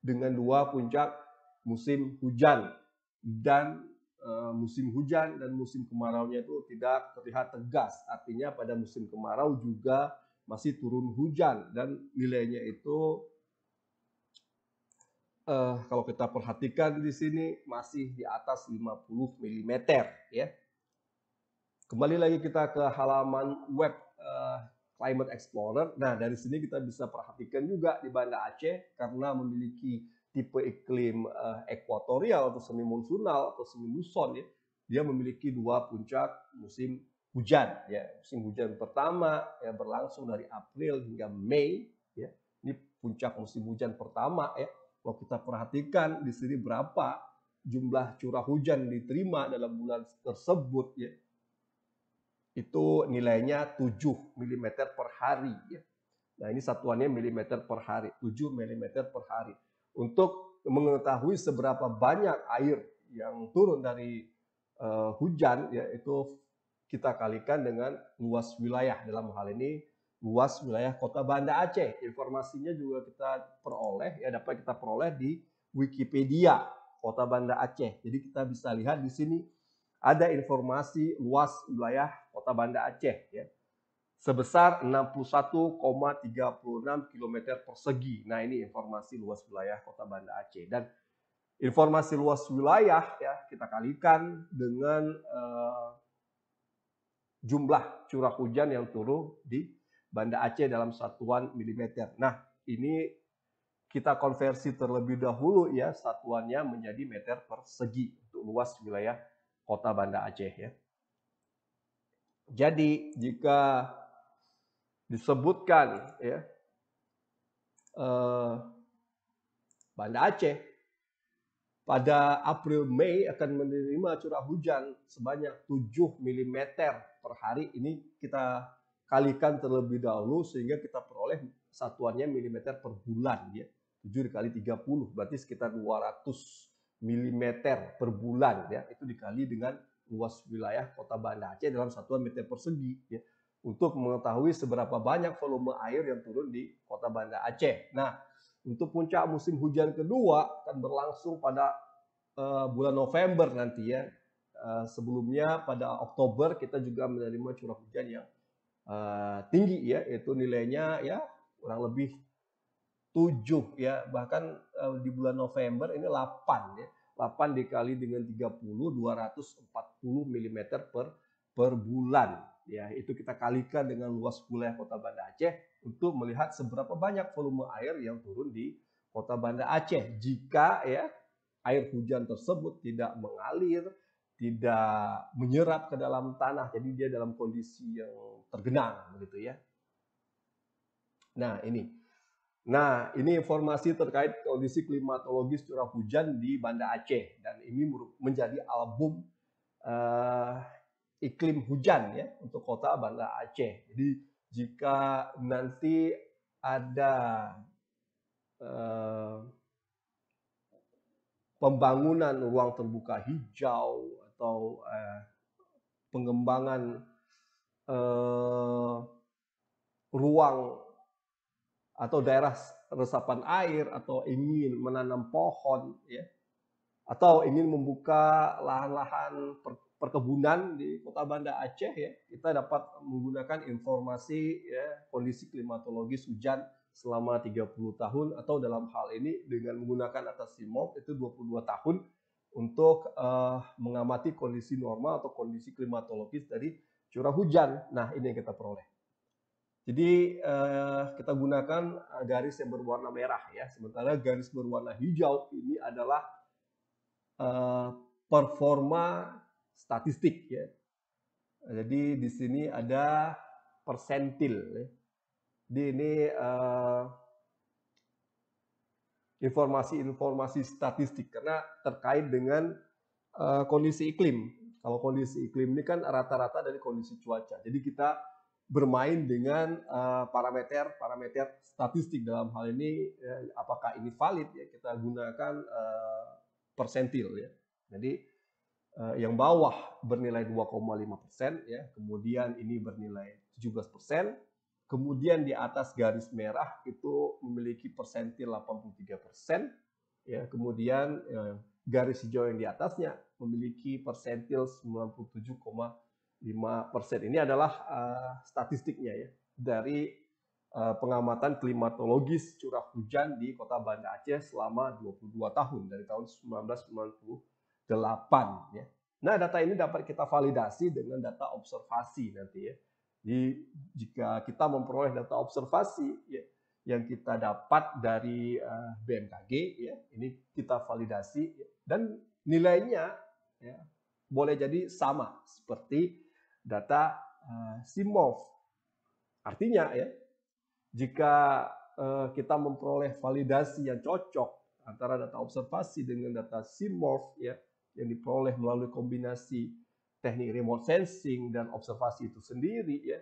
dengan dua puncak musim hujan dan e, musim hujan dan musim kemaraunya itu tidak terlihat tegas. Artinya pada musim kemarau juga masih turun hujan dan nilainya itu e, kalau kita perhatikan di sini masih di atas 50 mm ya. Kembali lagi kita ke halaman web uh, Climate Explorer. Nah, dari sini kita bisa perhatikan juga di Banda Aceh karena memiliki tipe iklim uh, eh, ekuatorial atau semi monsunal atau semi muson ya, dia memiliki dua puncak musim hujan ya. Musim hujan pertama ya berlangsung dari April hingga Mei ya. Ini puncak musim hujan pertama ya. Kalau kita perhatikan di sini berapa jumlah curah hujan diterima dalam bulan tersebut ya. Itu nilainya 7 mm per hari ya. Nah, ini satuannya mm per hari, 7 mm per hari untuk mengetahui seberapa banyak air yang turun dari uh, hujan yaitu kita kalikan dengan luas wilayah dalam hal ini luas wilayah kota Banda Aceh. Informasinya juga kita peroleh ya dapat kita peroleh di Wikipedia kota Banda Aceh. Jadi kita bisa lihat di sini ada informasi luas wilayah kota Banda Aceh ya sebesar 61,36 km persegi. Nah ini informasi luas wilayah kota Banda Aceh dan informasi luas wilayah ya kita kalikan dengan uh, jumlah curah hujan yang turun di Banda Aceh dalam satuan milimeter. Nah ini kita konversi terlebih dahulu ya satuannya menjadi meter persegi untuk luas wilayah kota Banda Aceh ya. Jadi jika disebutkan ya eh, Banda Aceh pada April Mei akan menerima curah hujan sebanyak 7 mm per hari. Ini kita kalikan terlebih dahulu sehingga kita peroleh satuannya milimeter per bulan ya. 7 dikali 30 berarti sekitar 200 mm per bulan ya. Itu dikali dengan luas wilayah kota Banda Aceh dalam satuan meter persegi ya untuk mengetahui seberapa banyak volume air yang turun di kota Banda Aceh. Nah, untuk puncak musim hujan kedua akan berlangsung pada uh, bulan November nanti ya. Uh, sebelumnya pada Oktober kita juga menerima curah hujan yang uh, tinggi ya, yaitu nilainya ya kurang lebih 7 ya, bahkan uh, di bulan November ini 8 ya. 8 dikali dengan 30 240 mm per per bulan ya itu kita kalikan dengan luas wilayah kota Banda Aceh untuk melihat seberapa banyak volume air yang turun di kota Banda Aceh jika ya air hujan tersebut tidak mengalir tidak menyerap ke dalam tanah jadi dia dalam kondisi yang tergenang begitu ya nah ini nah ini informasi terkait kondisi klimatologis curah hujan di Banda Aceh dan ini menjadi album uh, iklim hujan ya untuk kota Banda Aceh. Jadi jika nanti ada uh, pembangunan ruang terbuka hijau atau uh, pengembangan uh, ruang atau daerah resapan air atau ingin menanam pohon ya atau ingin membuka lahan-lahan per perkebunan di Kota Banda Aceh ya, kita dapat menggunakan informasi ya kondisi klimatologis hujan selama 30 tahun atau dalam hal ini dengan menggunakan atas simov itu 22 tahun untuk uh, mengamati kondisi normal atau kondisi klimatologis dari curah hujan. Nah, ini yang kita peroleh. Jadi uh, kita gunakan eh, garis yang berwarna merah ya. Sementara garis berwarna hijau ini adalah uh, performa statistik ya. Jadi di sini ada persentil. Ya. Jadi ini eh, informasi-informasi uh, statistik karena terkait dengan uh, kondisi iklim. Kalau kondisi iklim ini kan rata-rata dari kondisi cuaca. Jadi kita bermain dengan parameter-parameter eh, uh, statistik dalam hal ini ya, apakah ini valid ya kita gunakan uh, persentil ya. Jadi Eh, yang bawah bernilai 2,5 persen, ya. kemudian ini bernilai 17 persen, kemudian di atas garis merah itu memiliki persentil 83 persen, ya. kemudian ya, garis hijau yang di atasnya memiliki persentil 97,5 persen. Ini adalah uh, statistiknya ya dari uh, pengamatan klimatologis curah hujan di kota Banda Aceh selama 22 tahun dari tahun 1990 8 ya. Nah, data ini dapat kita validasi dengan data observasi nanti ya. Jadi jika kita memperoleh data observasi ya, yang kita dapat dari uh, eh, BMKG ya, ini kita validasi ya. dan nilainya ya, boleh jadi sama seperti data uh, SIMOV. Artinya ya, jika uh, kita memperoleh validasi yang cocok antara data observasi dengan data SIMOV ya, yang diperoleh melalui kombinasi teknik remote sensing dan observasi itu sendiri ya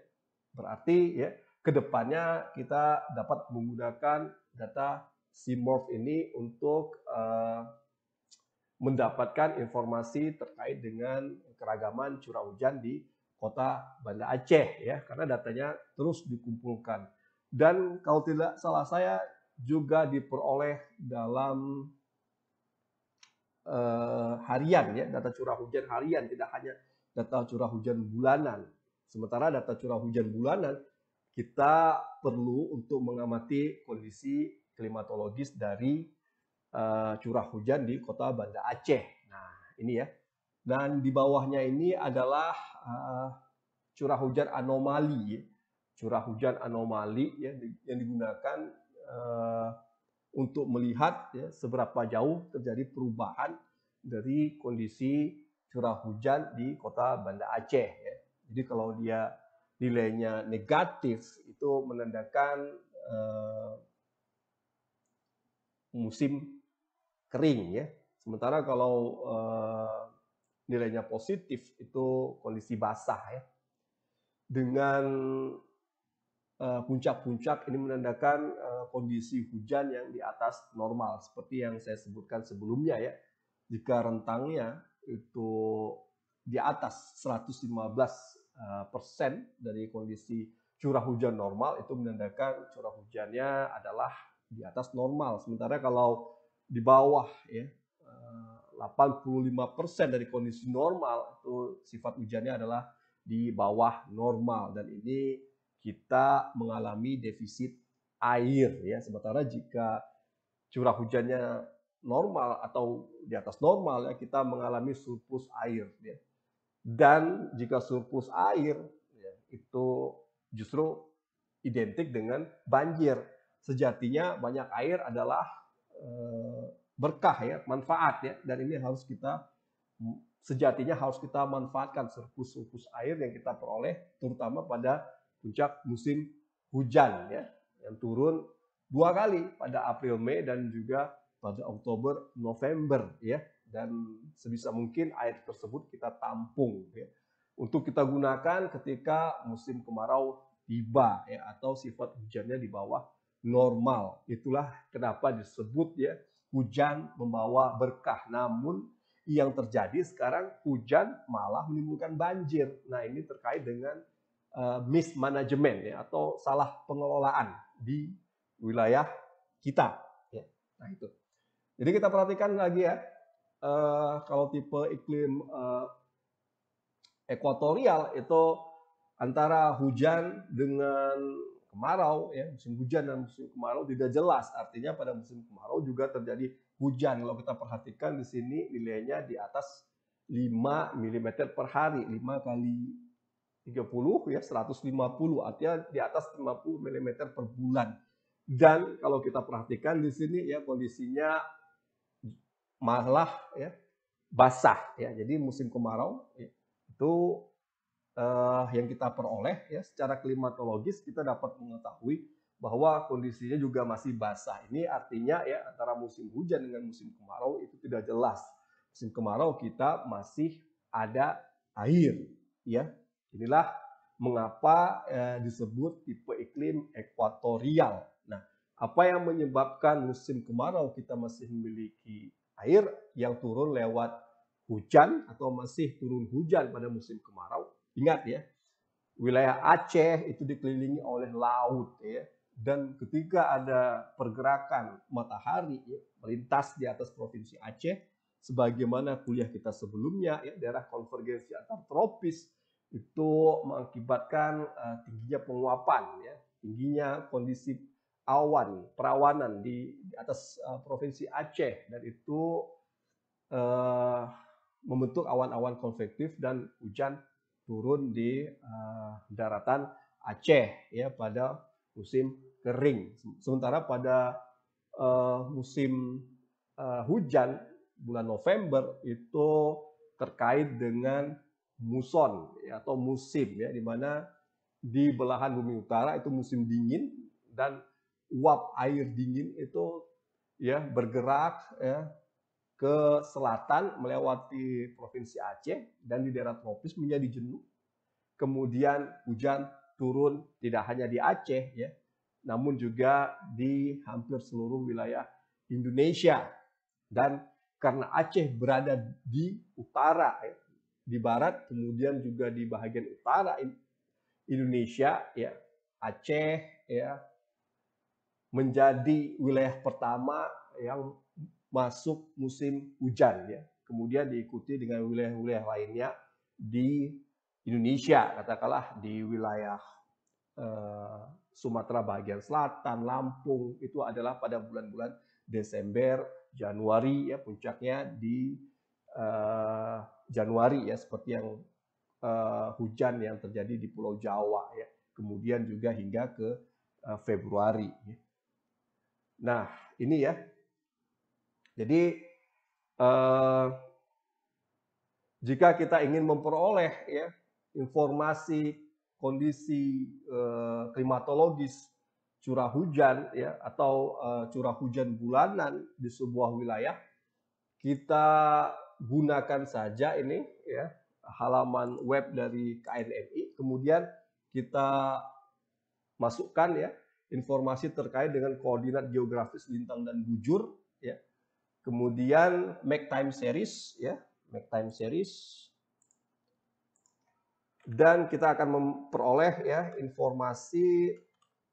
berarti ya kedepannya kita dapat menggunakan data Simorph ini untuk uh, mendapatkan informasi terkait dengan keragaman curah hujan di kota Banda Aceh ya karena datanya terus dikumpulkan dan kalau tidak salah saya juga diperoleh dalam uh, harian ya, data curah hujan harian tidak hanya data curah hujan bulanan. Sementara data curah hujan bulanan kita perlu untuk mengamati kondisi klimatologis dari uh, curah hujan di kota Banda Aceh. Nah, ini ya. Dan di bawahnya ini adalah uh, eh, curah hujan anomali, curah hujan anomali ya, ya yang digunakan uh, untuk melihat ya, seberapa jauh terjadi perubahan dari kondisi curah hujan di kota Banda Aceh. Ya. Jadi kalau dia nilainya negatif itu menandakan uh, musim kering ya. Sementara kalau uh, nilainya positif itu kondisi basah ya. Dengan Eh, puncak-puncak ini menandakan eh, kondisi hujan yang di atas normal seperti yang saya sebutkan sebelumnya ya. Jika rentangnya itu di atas 115 eh, persen dari kondisi curah hujan normal itu menandakan curah hujannya adalah di atas normal. Sementara kalau di bawah ya 85% persen dari kondisi normal itu sifat hujannya adalah di bawah normal dan ini kita mengalami defisit air ya. Sementara jika curah hujannya normal atau di atas normal ya kita mengalami surplus air ya. Dan jika surplus air ya, itu justru identik dengan banjir. Sejatinya banyak air adalah eh, berkah ya, manfaat ya dan ini harus kita sejatinya harus kita manfaatkan surplus-surplus air yang kita peroleh terutama pada puncak musim hujan ya yang turun dua kali pada April Mei dan juga pada Oktober November ya dan sebisa mungkin air tersebut kita tampung ya untuk kita gunakan ketika musim kemarau tiba ya atau sifat hujannya di bawah normal itulah kenapa disebut ya hujan membawa berkah namun yang terjadi sekarang hujan malah menimbulkan banjir nah ini terkait dengan Eh, mismanagement ya, atau salah pengelolaan di wilayah kita. Ya. Nah itu. Jadi kita perhatikan lagi ya, uh, kalau tipe iklim uh, itu antara hujan dengan kemarau ya musim hujan dan musim kemarau tidak jelas artinya pada musim kemarau juga terjadi hujan kalau kita perhatikan di sini nilainya di atas 5 mm per hari 5 kali 30 ya 150 artinya di atas 50 mm per bulan. Dan kalau kita perhatikan di sini ya kondisinya malah ya basah ya. Jadi musim kemarau ya, itu eh, yang kita peroleh ya secara klimatologis kita dapat mengetahui bahwa kondisinya juga masih basah. Ini artinya ya antara musim hujan dengan musim kemarau itu tidak jelas. Musim kemarau kita masih ada air ya Inilah mengapa eh, disebut tipe iklim ekuatorial. Nah, apa yang menyebabkan musim kemarau kita masih memiliki air yang turun lewat hujan atau masih turun hujan pada musim kemarau? Ingat ya, wilayah Aceh itu dikelilingi oleh laut ya. Dan ketika ada pergerakan matahari ya, melintas di atas provinsi Aceh, sebagaimana kuliah kita sebelumnya ya, daerah konvergensi antar tropis itu mengakibatkan uh, tingginya penguapan ya tingginya kondisi awan perawanan di, di atas uh, provinsi Aceh dan itu uh, membentuk awan-awan konvektif dan hujan turun di uh, daratan Aceh ya pada musim kering sementara pada uh, musim uh, hujan bulan November itu terkait dengan muson ya, atau musim ya di mana di belahan bumi utara itu musim dingin dan uap air dingin itu ya bergerak ya ke selatan melewati provinsi Aceh dan di daerah tropis menjadi jenuh. Kemudian hujan turun tidak hanya di Aceh ya, namun juga di hampir seluruh wilayah Indonesia. Dan karena Aceh berada di utara ya, di barat, kemudian juga di bagian utara Indonesia, ya Aceh, ya menjadi wilayah pertama yang masuk musim hujan, ya. Kemudian diikuti dengan wilayah-wilayah lainnya di Indonesia, katakanlah di wilayah eh, Sumatera bagian selatan, Lampung itu adalah pada bulan-bulan Desember, Januari ya puncaknya di Eh, Januari ya seperti yang uh, hujan yang terjadi di Pulau Jawa ya kemudian juga hingga ke uh, Februari ya. nah ini ya jadi uh, jika kita ingin memperoleh ya informasi kondisi uh, klimatologis curah hujan ya atau uh, curah hujan bulanan di sebuah wilayah kita gunakan saja ini ya halaman web dari KNMI, kemudian kita masukkan ya informasi terkait dengan koordinat geografis lintang dan bujur ya. Kemudian make time series ya, make time series dan kita akan memperoleh ya informasi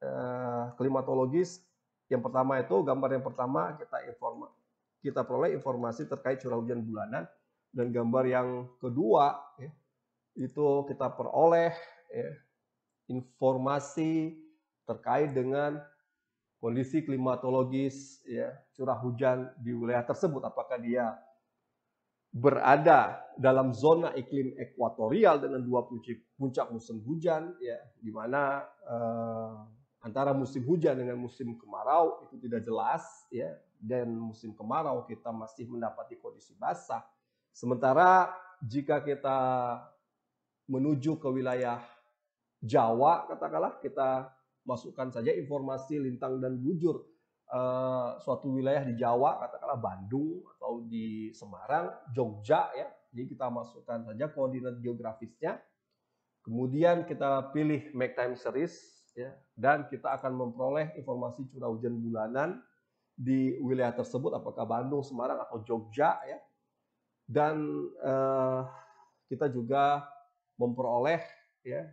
eh, klimatologis yang pertama itu gambar yang pertama kita informasi kita peroleh informasi terkait curah hujan bulanan dan gambar yang kedua ya, itu kita peroleh ya, informasi terkait dengan kondisi klimatologis ya curah hujan di wilayah tersebut apakah dia berada dalam zona iklim ekuatorial dengan dua puncak musim hujan ya di mana eh, antara musim hujan dengan musim kemarau itu tidak jelas ya dan musim kemarau kita masih mendapati kondisi basah. Sementara jika kita menuju ke wilayah Jawa, katakanlah kita masukkan saja informasi lintang dan bujur eh, suatu wilayah di Jawa, katakanlah Bandung atau di Semarang, Jogja ya. Jadi kita masukkan saja koordinat geografisnya. Kemudian kita pilih make time series ya dan kita akan memperoleh informasi curah hujan bulanan di wilayah tersebut, apakah Bandung, Semarang, atau Jogja ya. Dan eh, kita juga memperoleh ya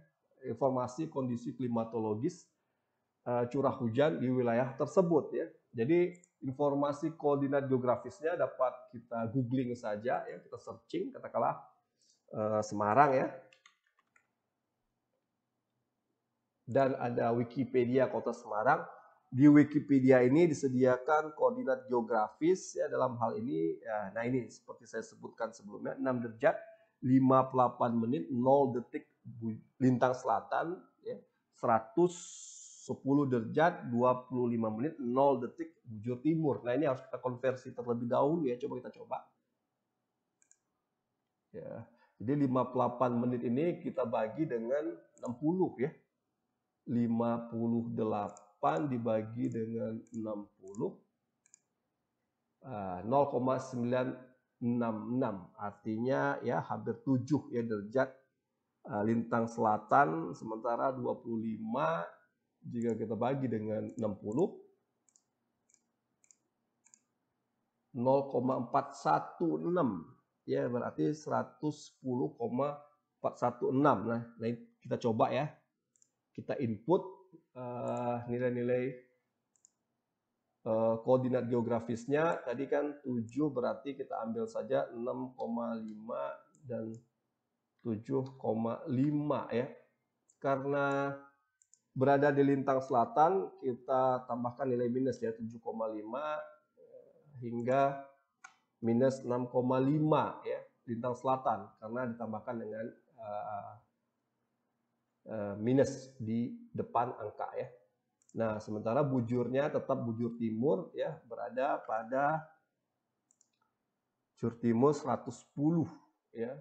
informasi kondisi klimatologis eh, curah hujan di wilayah tersebut ya. Jadi informasi koordinat geografisnya dapat kita googling saja ya, kita searching katakanlah eh, Semarang ya. Dan ada Wikipedia Kota Semarang di Wikipedia ini disediakan koordinat geografis ya dalam hal ini ya, nah ini seperti saya sebutkan sebelumnya 6 derajat 58 menit 0 detik lintang selatan ya 110 derajat 25 menit 0 detik bujur timur. Nah ini harus kita konversi terlebih dahulu ya coba kita coba. Ya. Jadi 58 menit ini kita bagi dengan 60 ya. 58 8 dibagi dengan 60 0,966 eh, artinya ya hampir 7 ya derajat eh, lintang selatan sementara 25 jika kita bagi dengan 60 0,416 ya berarti 110,416 nah, nah kita coba ya kita input nilai eh, nilai-nilai uh, koordinat geografisnya tadi kan 7 berarti kita ambil saja 6,5 dan 7,5 ya karena berada di lintang selatan kita tambahkan nilai minus ya 7,5 hingga minus 6,5 ya lintang selatan karena ditambahkan dengan uh, Eh, minus di depan angka ya. Nah, sementara bujurnya tetap bujur timur ya berada pada bujur timur 110 ya.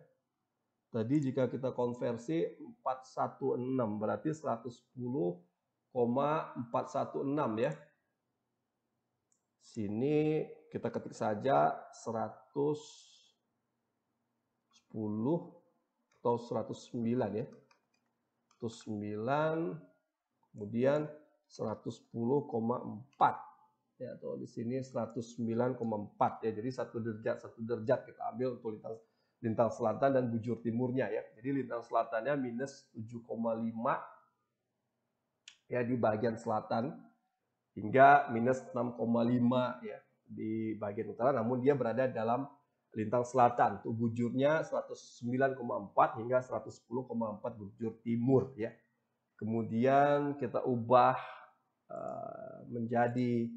Tadi jika kita konversi 416 berarti 110,416 ya. Sini kita ketik saja 110 atau 109 ya. 109 kemudian 110,4 ya tuh di sini 109,4 ya jadi satu derajat satu derajat kita ambil untuk lintas lintang selatan dan bujur timurnya ya. Jadi lintang selatannya minus 7,5 ya di bagian selatan hingga minus 6,5 ya di bagian utara namun dia berada dalam lintang selatan. Tuh bujurnya 109,4 hingga 110,4 bujur timur ya. Kemudian kita ubah uh, menjadi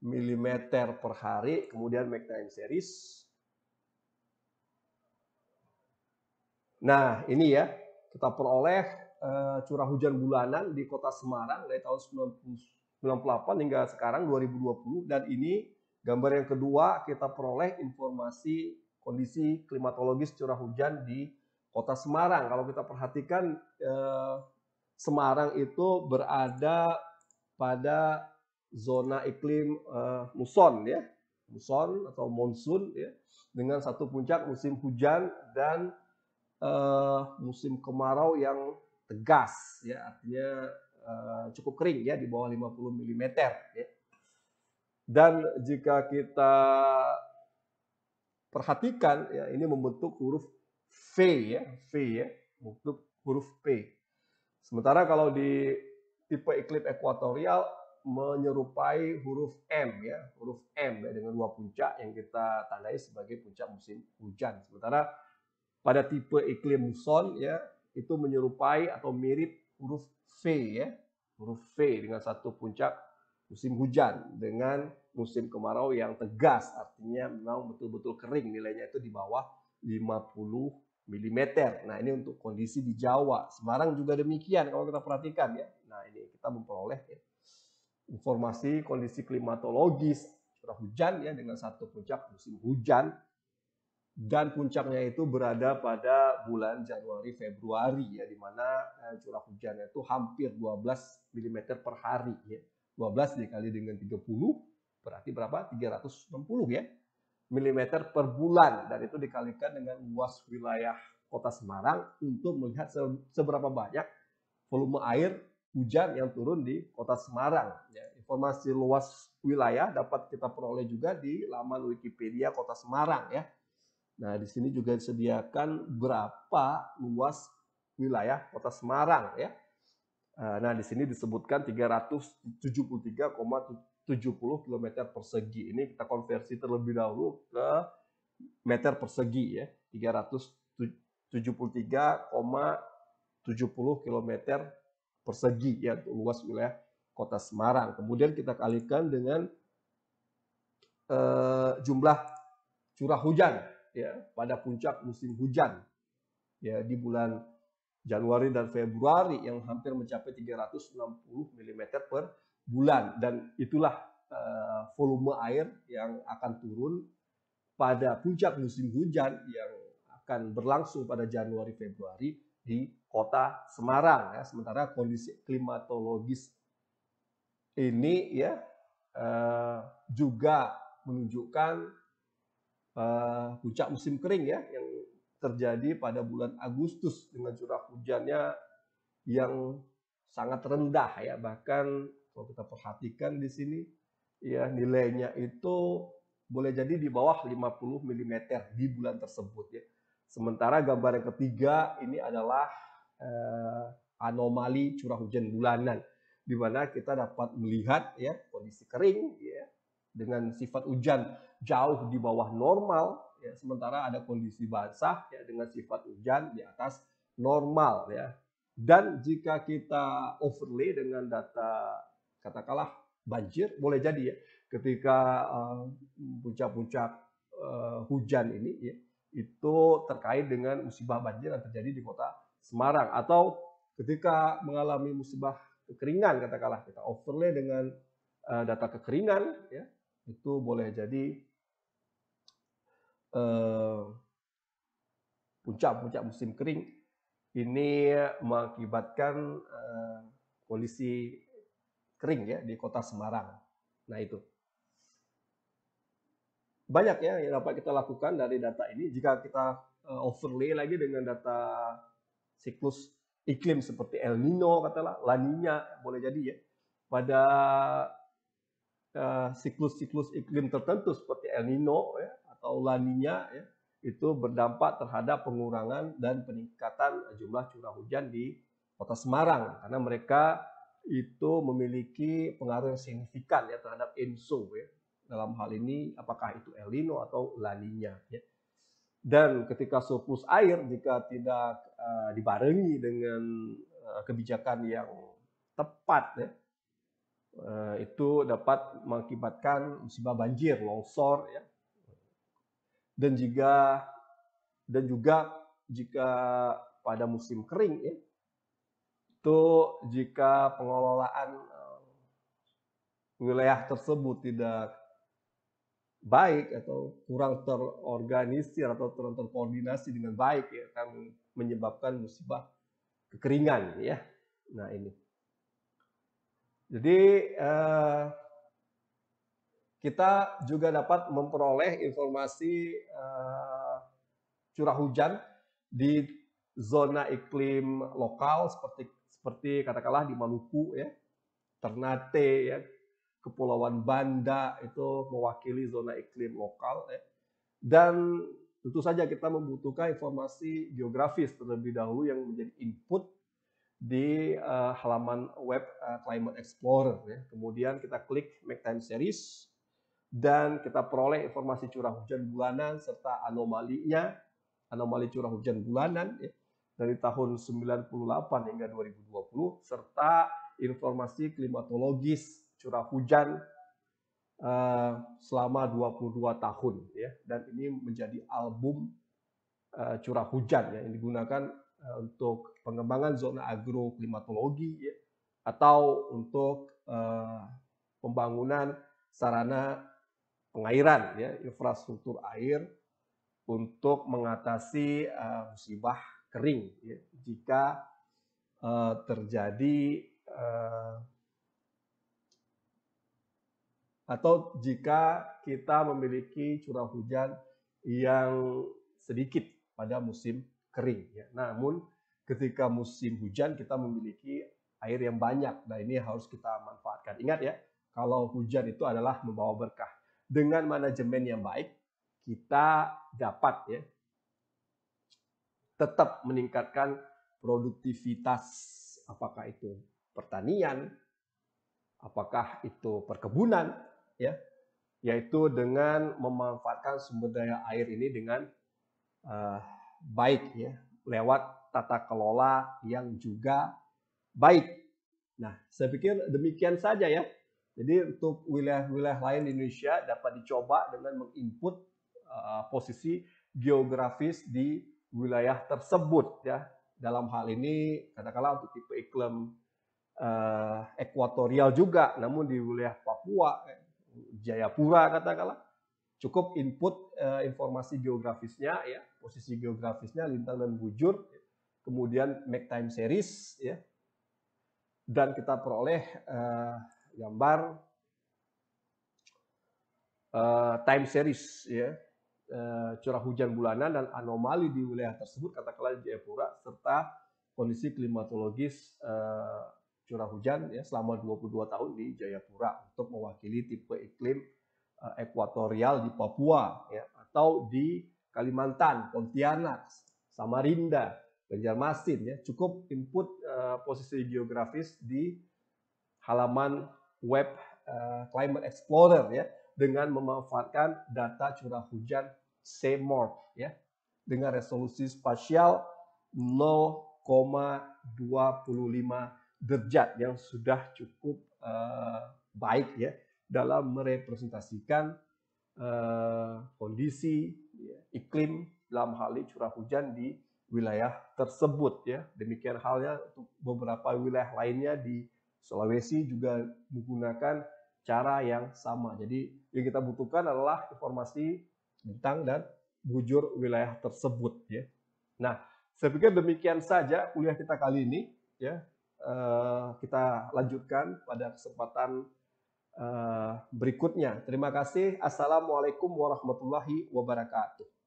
milimeter per hari, kemudian make time series. Nah, ini ya, kita peroleh uh, curah hujan bulanan di kota Semarang dari tahun 1998 hingga sekarang 2020 dan ini Gambar yang kedua, kita peroleh informasi kondisi klimatologis curah hujan di kota Semarang. Kalau kita perhatikan, eh, Semarang itu berada pada zona iklim eh, muson ya, muson atau monsun ya, dengan satu puncak musim hujan dan eh, musim kemarau yang tegas ya, artinya eh, cukup kering ya di bawah 50 mm ya. Dan jika kita perhatikan ya ini membentuk huruf V ya, V ya, membentuk huruf P. Sementara kalau di tipe iklim ekuatorial menyerupai huruf M ya, huruf M ya dengan dua puncak yang kita tandai sebagai puncak musim hujan. Sementara pada tipe iklim muson ya itu menyerupai atau mirip huruf V ya, huruf V dengan satu puncak musim hujan dengan musim kemarau yang tegas artinya memang betul-betul kering nilainya itu di bawah 50 mm. Nah, ini untuk kondisi di Jawa. Semarang juga demikian kalau kita perhatikan ya. Nah, ini kita memperoleh ya. informasi kondisi klimatologis curah hujan ya dengan satu puncak musim hujan dan puncaknya itu berada pada bulan Januari Februari ya di mana eh, curah hujannya itu hampir 12 mm per hari ya. 12 dikali dengan 30 berarti berapa? 360 ya mm per bulan dan itu dikalikan dengan luas wilayah kota Semarang untuk melihat seberapa banyak volume air hujan yang turun di kota Semarang. Ya, informasi luas wilayah dapat kita peroleh juga di laman Wikipedia Kota Semarang ya. Nah, di sini juga disediakan berapa luas wilayah Kota Semarang ya. Eh, nah, di sini disebutkan 373,70 km persegi. Ini kita konversi terlebih dahulu ke meter persegi ya. 373,70 km persegi ya luas wilayah kota Semarang. Kemudian kita kalikan dengan eh, jumlah curah hujan ya pada puncak musim hujan ya di bulan Januari dan Februari yang hampir mencapai 360 mm per bulan dan itulah eh, volume air yang akan turun pada puncak musim hujan yang akan berlangsung pada Januari Februari di kota Semarang ya sementara kondisi klimatologis ini ya eh, juga menunjukkan eh, puncak musim kering ya yang terjadi pada bulan Agustus dengan curah hujannya yang sangat rendah ya bahkan kalau kita perhatikan di sini ya nilainya itu boleh jadi di bawah 50 mm di bulan tersebut ya. Sementara gambar yang ketiga ini adalah eh, anomali curah hujan bulanan di mana kita dapat melihat ya kondisi kering ya dengan sifat hujan jauh di bawah normal ya sementara ada kondisi basah ya dengan sifat hujan di atas normal ya. Dan jika kita overlay dengan data katakanlah banjir boleh jadi ya ketika eh, puncak-puncak uh, uh, hujan ini ya, itu terkait dengan musibah banjir yang terjadi di kota Semarang atau ketika mengalami musibah kekeringan katakanlah kita overlay dengan uh, data kekeringan ya itu boleh jadi puncak-puncak uh, musim kering ini mengakibatkan uh, kondisi kering ya di kota Semarang. Nah itu banyak ya yang dapat kita lakukan dari data ini jika kita uh, overlay lagi dengan data siklus iklim seperti El Nino katalah, Laninya boleh jadi ya pada eh, siklus-siklus uh, iklim tertentu seperti El Nino ya, atau laninya ya, itu berdampak terhadap pengurangan dan peningkatan jumlah curah hujan di kota Semarang karena mereka itu memiliki pengaruh yang signifikan ya terhadap ENSO ya. Dalam hal ini apakah itu El Nino atau Laninya ya. Dan ketika surplus air jika tidak uh, dibarengi dengan uh, kebijakan yang tepat ya, uh, itu dapat mengakibatkan musibah banjir, longsor ya, dan juga dan juga jika pada musim kering ya, itu jika pengelolaan eh, wilayah tersebut tidak baik atau kurang terorganisir atau kurang terkoordinasi dengan baik ya akan menyebabkan musibah kekeringan ya. Nah ini. Jadi eh, kita juga dapat memperoleh informasi uh, curah hujan di zona iklim lokal seperti seperti katakanlah di Maluku ya, Ternate ya, Kepulauan Banda itu mewakili zona iklim lokal ya. Dan tentu saja kita membutuhkan informasi geografis terlebih dahulu yang menjadi input di uh, halaman web uh, Climate Explorer ya. Kemudian kita klik make time series dan kita peroleh informasi curah hujan bulanan serta anomalinya, anomali curah hujan bulanan ya, dari tahun 98 hingga 2020 serta informasi klimatologis curah hujan uh, selama 22 tahun ya dan ini menjadi album uh, curah hujan ya yang digunakan uh, untuk pengembangan zona agroklimatologi ya, atau untuk uh, pembangunan sarana pengairan, ya, infrastruktur air untuk mengatasi uh, musibah kering ya, jika uh, terjadi uh, atau jika kita memiliki curah hujan yang sedikit pada musim kering. Ya. Namun ketika musim hujan kita memiliki air yang banyak. Nah ini harus kita manfaatkan. Ingat ya, kalau hujan itu adalah membawa berkah dengan manajemen yang baik kita dapat ya tetap meningkatkan produktivitas apakah itu pertanian apakah itu perkebunan ya yaitu dengan memanfaatkan sumber daya air ini dengan uh, baik ya lewat tata kelola yang juga baik. Nah, saya pikir demikian saja ya jadi untuk wilayah-wilayah lain di Indonesia dapat dicoba dengan menginput uh, posisi geografis di wilayah tersebut ya. Dalam hal ini katakanlah untuk tipe iklim uh, eh, ekuatorial juga, namun di wilayah Papua, Jayapura katakanlah cukup input uh, informasi geografisnya ya, posisi geografisnya lintang dan bujur, kemudian make time series ya. Dan kita peroleh uh, gambar uh, time series ya uh, curah hujan bulanan dan anomali di wilayah tersebut katakanlah Jayapura serta kondisi klimatologis uh, curah hujan ya selama 22 tahun di Jayapura untuk mewakili tipe iklim uh, ekuatorial di Papua ya atau di Kalimantan, Pontianak, Samarinda, Banjarmasin ya cukup input uh, posisi geografis di halaman web uh, Climate Explorer ya dengan memanfaatkan data curah hujan CMOR ya dengan resolusi spasial 0,25 derajat yang sudah cukup uh, baik ya dalam merepresentasikan uh, kondisi ya, iklim dalam hal ini curah hujan di wilayah tersebut ya demikian halnya untuk beberapa wilayah lainnya di Sulawesi juga menggunakan cara yang sama. Jadi yang kita butuhkan adalah informasi tentang dan bujur wilayah tersebut ya. Nah, saya pikir demikian saja kuliah kita kali ini ya. Eh, kita lanjutkan pada kesempatan eh, berikutnya. Terima kasih. Assalamualaikum warahmatullahi wabarakatuh.